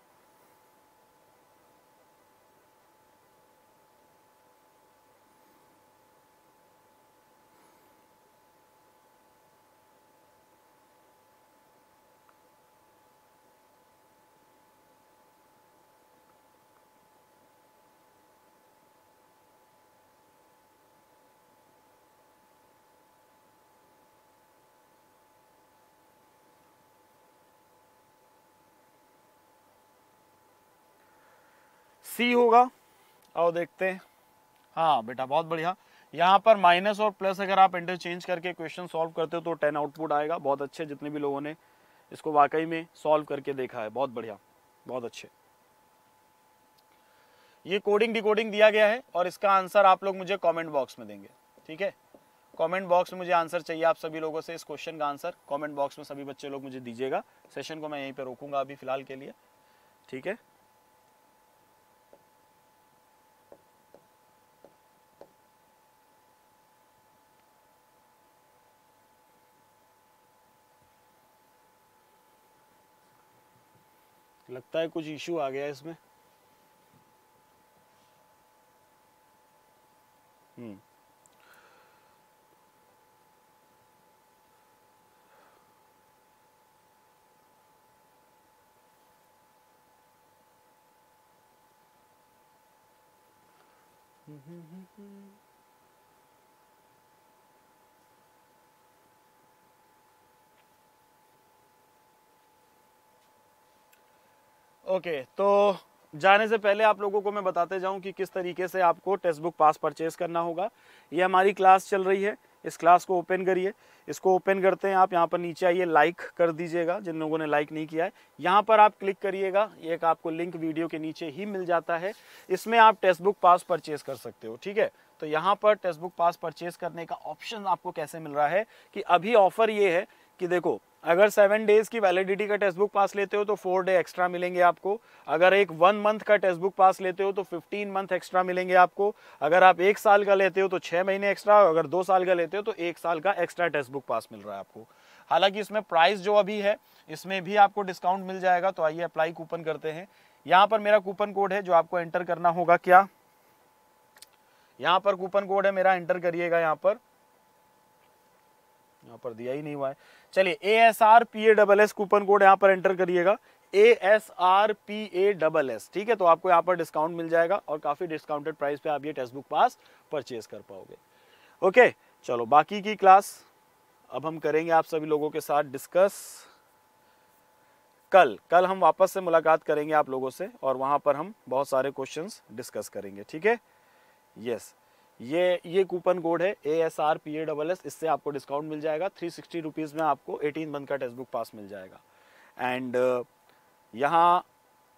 सी होगा और देखते हैं हाँ बेटा बहुत बढ़िया यहाँ पर माइनस और प्लस अगर आप इंटरचेंज करके क्वेश्चन सॉल्व करते हो तो टेन आउटपुट आएगा बहुत अच्छे जितने भी लोगों ने इसको वाकई में सॉल्व करके देखा है बहुत बढ़िया बहुत अच्छे ये कोडिंग डिकोडिंग दिया गया है और इसका आंसर आप लोग मुझे कमेंट बॉक्स में देंगे ठीक है कमेंट बॉक्स में मुझे आंसर चाहिए आप सभी लोगों से इस क्वेश्चन का आंसर कमेंट बॉक्स में सभी बच्चे लोग मुझे दीजिएगा सेशन को मैं यहीं पर रोकूंगा अभी फिलहाल के लिए ठीक है लगता है कुछ इशू आ गया इसमें हम्म Mm-hmm. ओके तो जाने से पहले आप लोगों को मैं बताते जाऊं कि किस तरीके से आपको टेक्स्ट बुक पास परचेज करना होगा ये हमारी क्लास चल रही है इस क्लास को ओपन करिए इसको ओपन करते हैं आप यहाँ पर नीचे आइए लाइक कर दीजिएगा जिन लोगों ने लाइक नहीं किया है यहाँ पर आप क्लिक करिएगा एक आपको लिंक वीडियो के नीचे ही मिल जाता है इसमें आप टेक्स्ट बुक पास परचेज कर सकते हो ठीक है तो यहाँ पर टेक्स्ट बुक पास परचेज करने का ऑप्शन आपको कैसे मिल रहा है कि अभी ऑफर ये है कि देखो अगर सेवन डेज की वैलिडिटी का टेक्स्ट बुक पास लेते हो तो फोर डे एक्स्ट्रा मिलेंगे आपको अगर एक वन मंथ का टेक्स्ट बुक पास लेते हो तो फिफ्टीन मंथ एक्स्ट्रा मिलेंगे आपको अगर आप एक साल का लेते हो तो छः महीने एक्स्ट्रा अगर दो साल का लेते हो तो एक साल का एक्स्ट्रा टेक्स्ट बुक पास मिल रहा है आपको हालांकि इसमें प्राइस जो अभी है इसमें भी आपको डिस्काउंट मिल जाएगा तो आइए अप्लाई कूपन करते हैं यहाँ पर मेरा कूपन कोड है जो आपको एंटर करना होगा क्या यहाँ पर कूपन कोड है मेरा एंटर करिएगा यहाँ पर यहाँ पर दिया ही नहीं हुआ है चलिए A S R P A double S coupon code यहाँ पर एंटर करिएगा A S R P A double S ठीक है तो आपको यहाँ पर डिस्काउंट मिल जाएगा और काफ़ी डिस्काउंटेड प्राइस पे आप ये टेक्स्ट बुक पास परचेज कर पाओगे ओके चलो बाकी की क्लास अब हम करेंगे आप सभी लोगों के साथ डिस्कस कल कल हम वापस से मुलाकात करेंगे आप लोगों से और वहां पर हम बहुत सारे क्वेश्चंस डिस्कस करेंगे ठीक है यस ये ये कूपन कोड है A S R P A double S इससे आपको डिस्काउंट मिल जाएगा थ्री सिक्सटी रुपीज़ में आपको एटीन मंथ का टेक्स्ट बुक पास मिल जाएगा एंड uh, यहाँ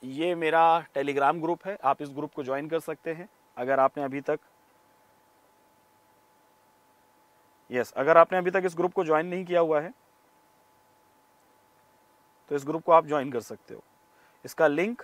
ये मेरा टेलीग्राम ग्रुप है आप इस ग्रुप को ज्वाइन कर सकते हैं अगर आपने अभी तक यस yes, अगर आपने अभी तक इस ग्रुप को ज्वाइन नहीं किया हुआ है तो इस ग्रुप को आप ज्वाइन कर सकते हो इसका लिंक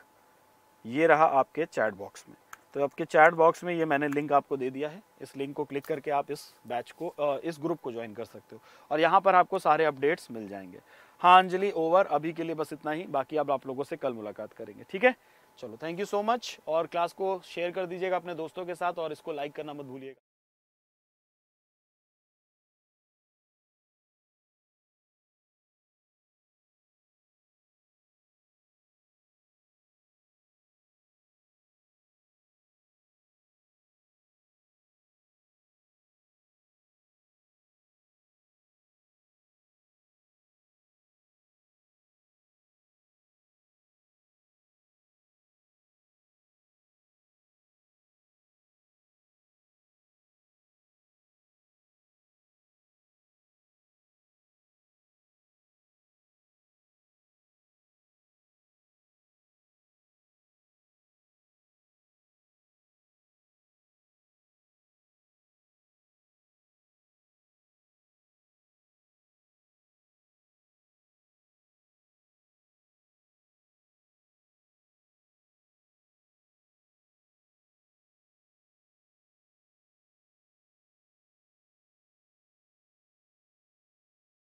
ये रहा आपके चैट बॉक्स में तो आपके चैट बॉक्स में ये मैंने लिंक आपको दे दिया है इस लिंक को क्लिक करके आप इस बैच को इस ग्रुप को ज्वाइन कर सकते हो और यहाँ पर आपको सारे अपडेट्स मिल जाएंगे हाँ अंजलि ओवर अभी के लिए बस इतना ही बाकी अब आप लोगों से कल मुलाकात करेंगे ठीक है चलो थैंक यू सो मच और क्लास को शेयर कर दीजिएगा अपने दोस्तों के साथ और इसको लाइक करना मत भूलिएगा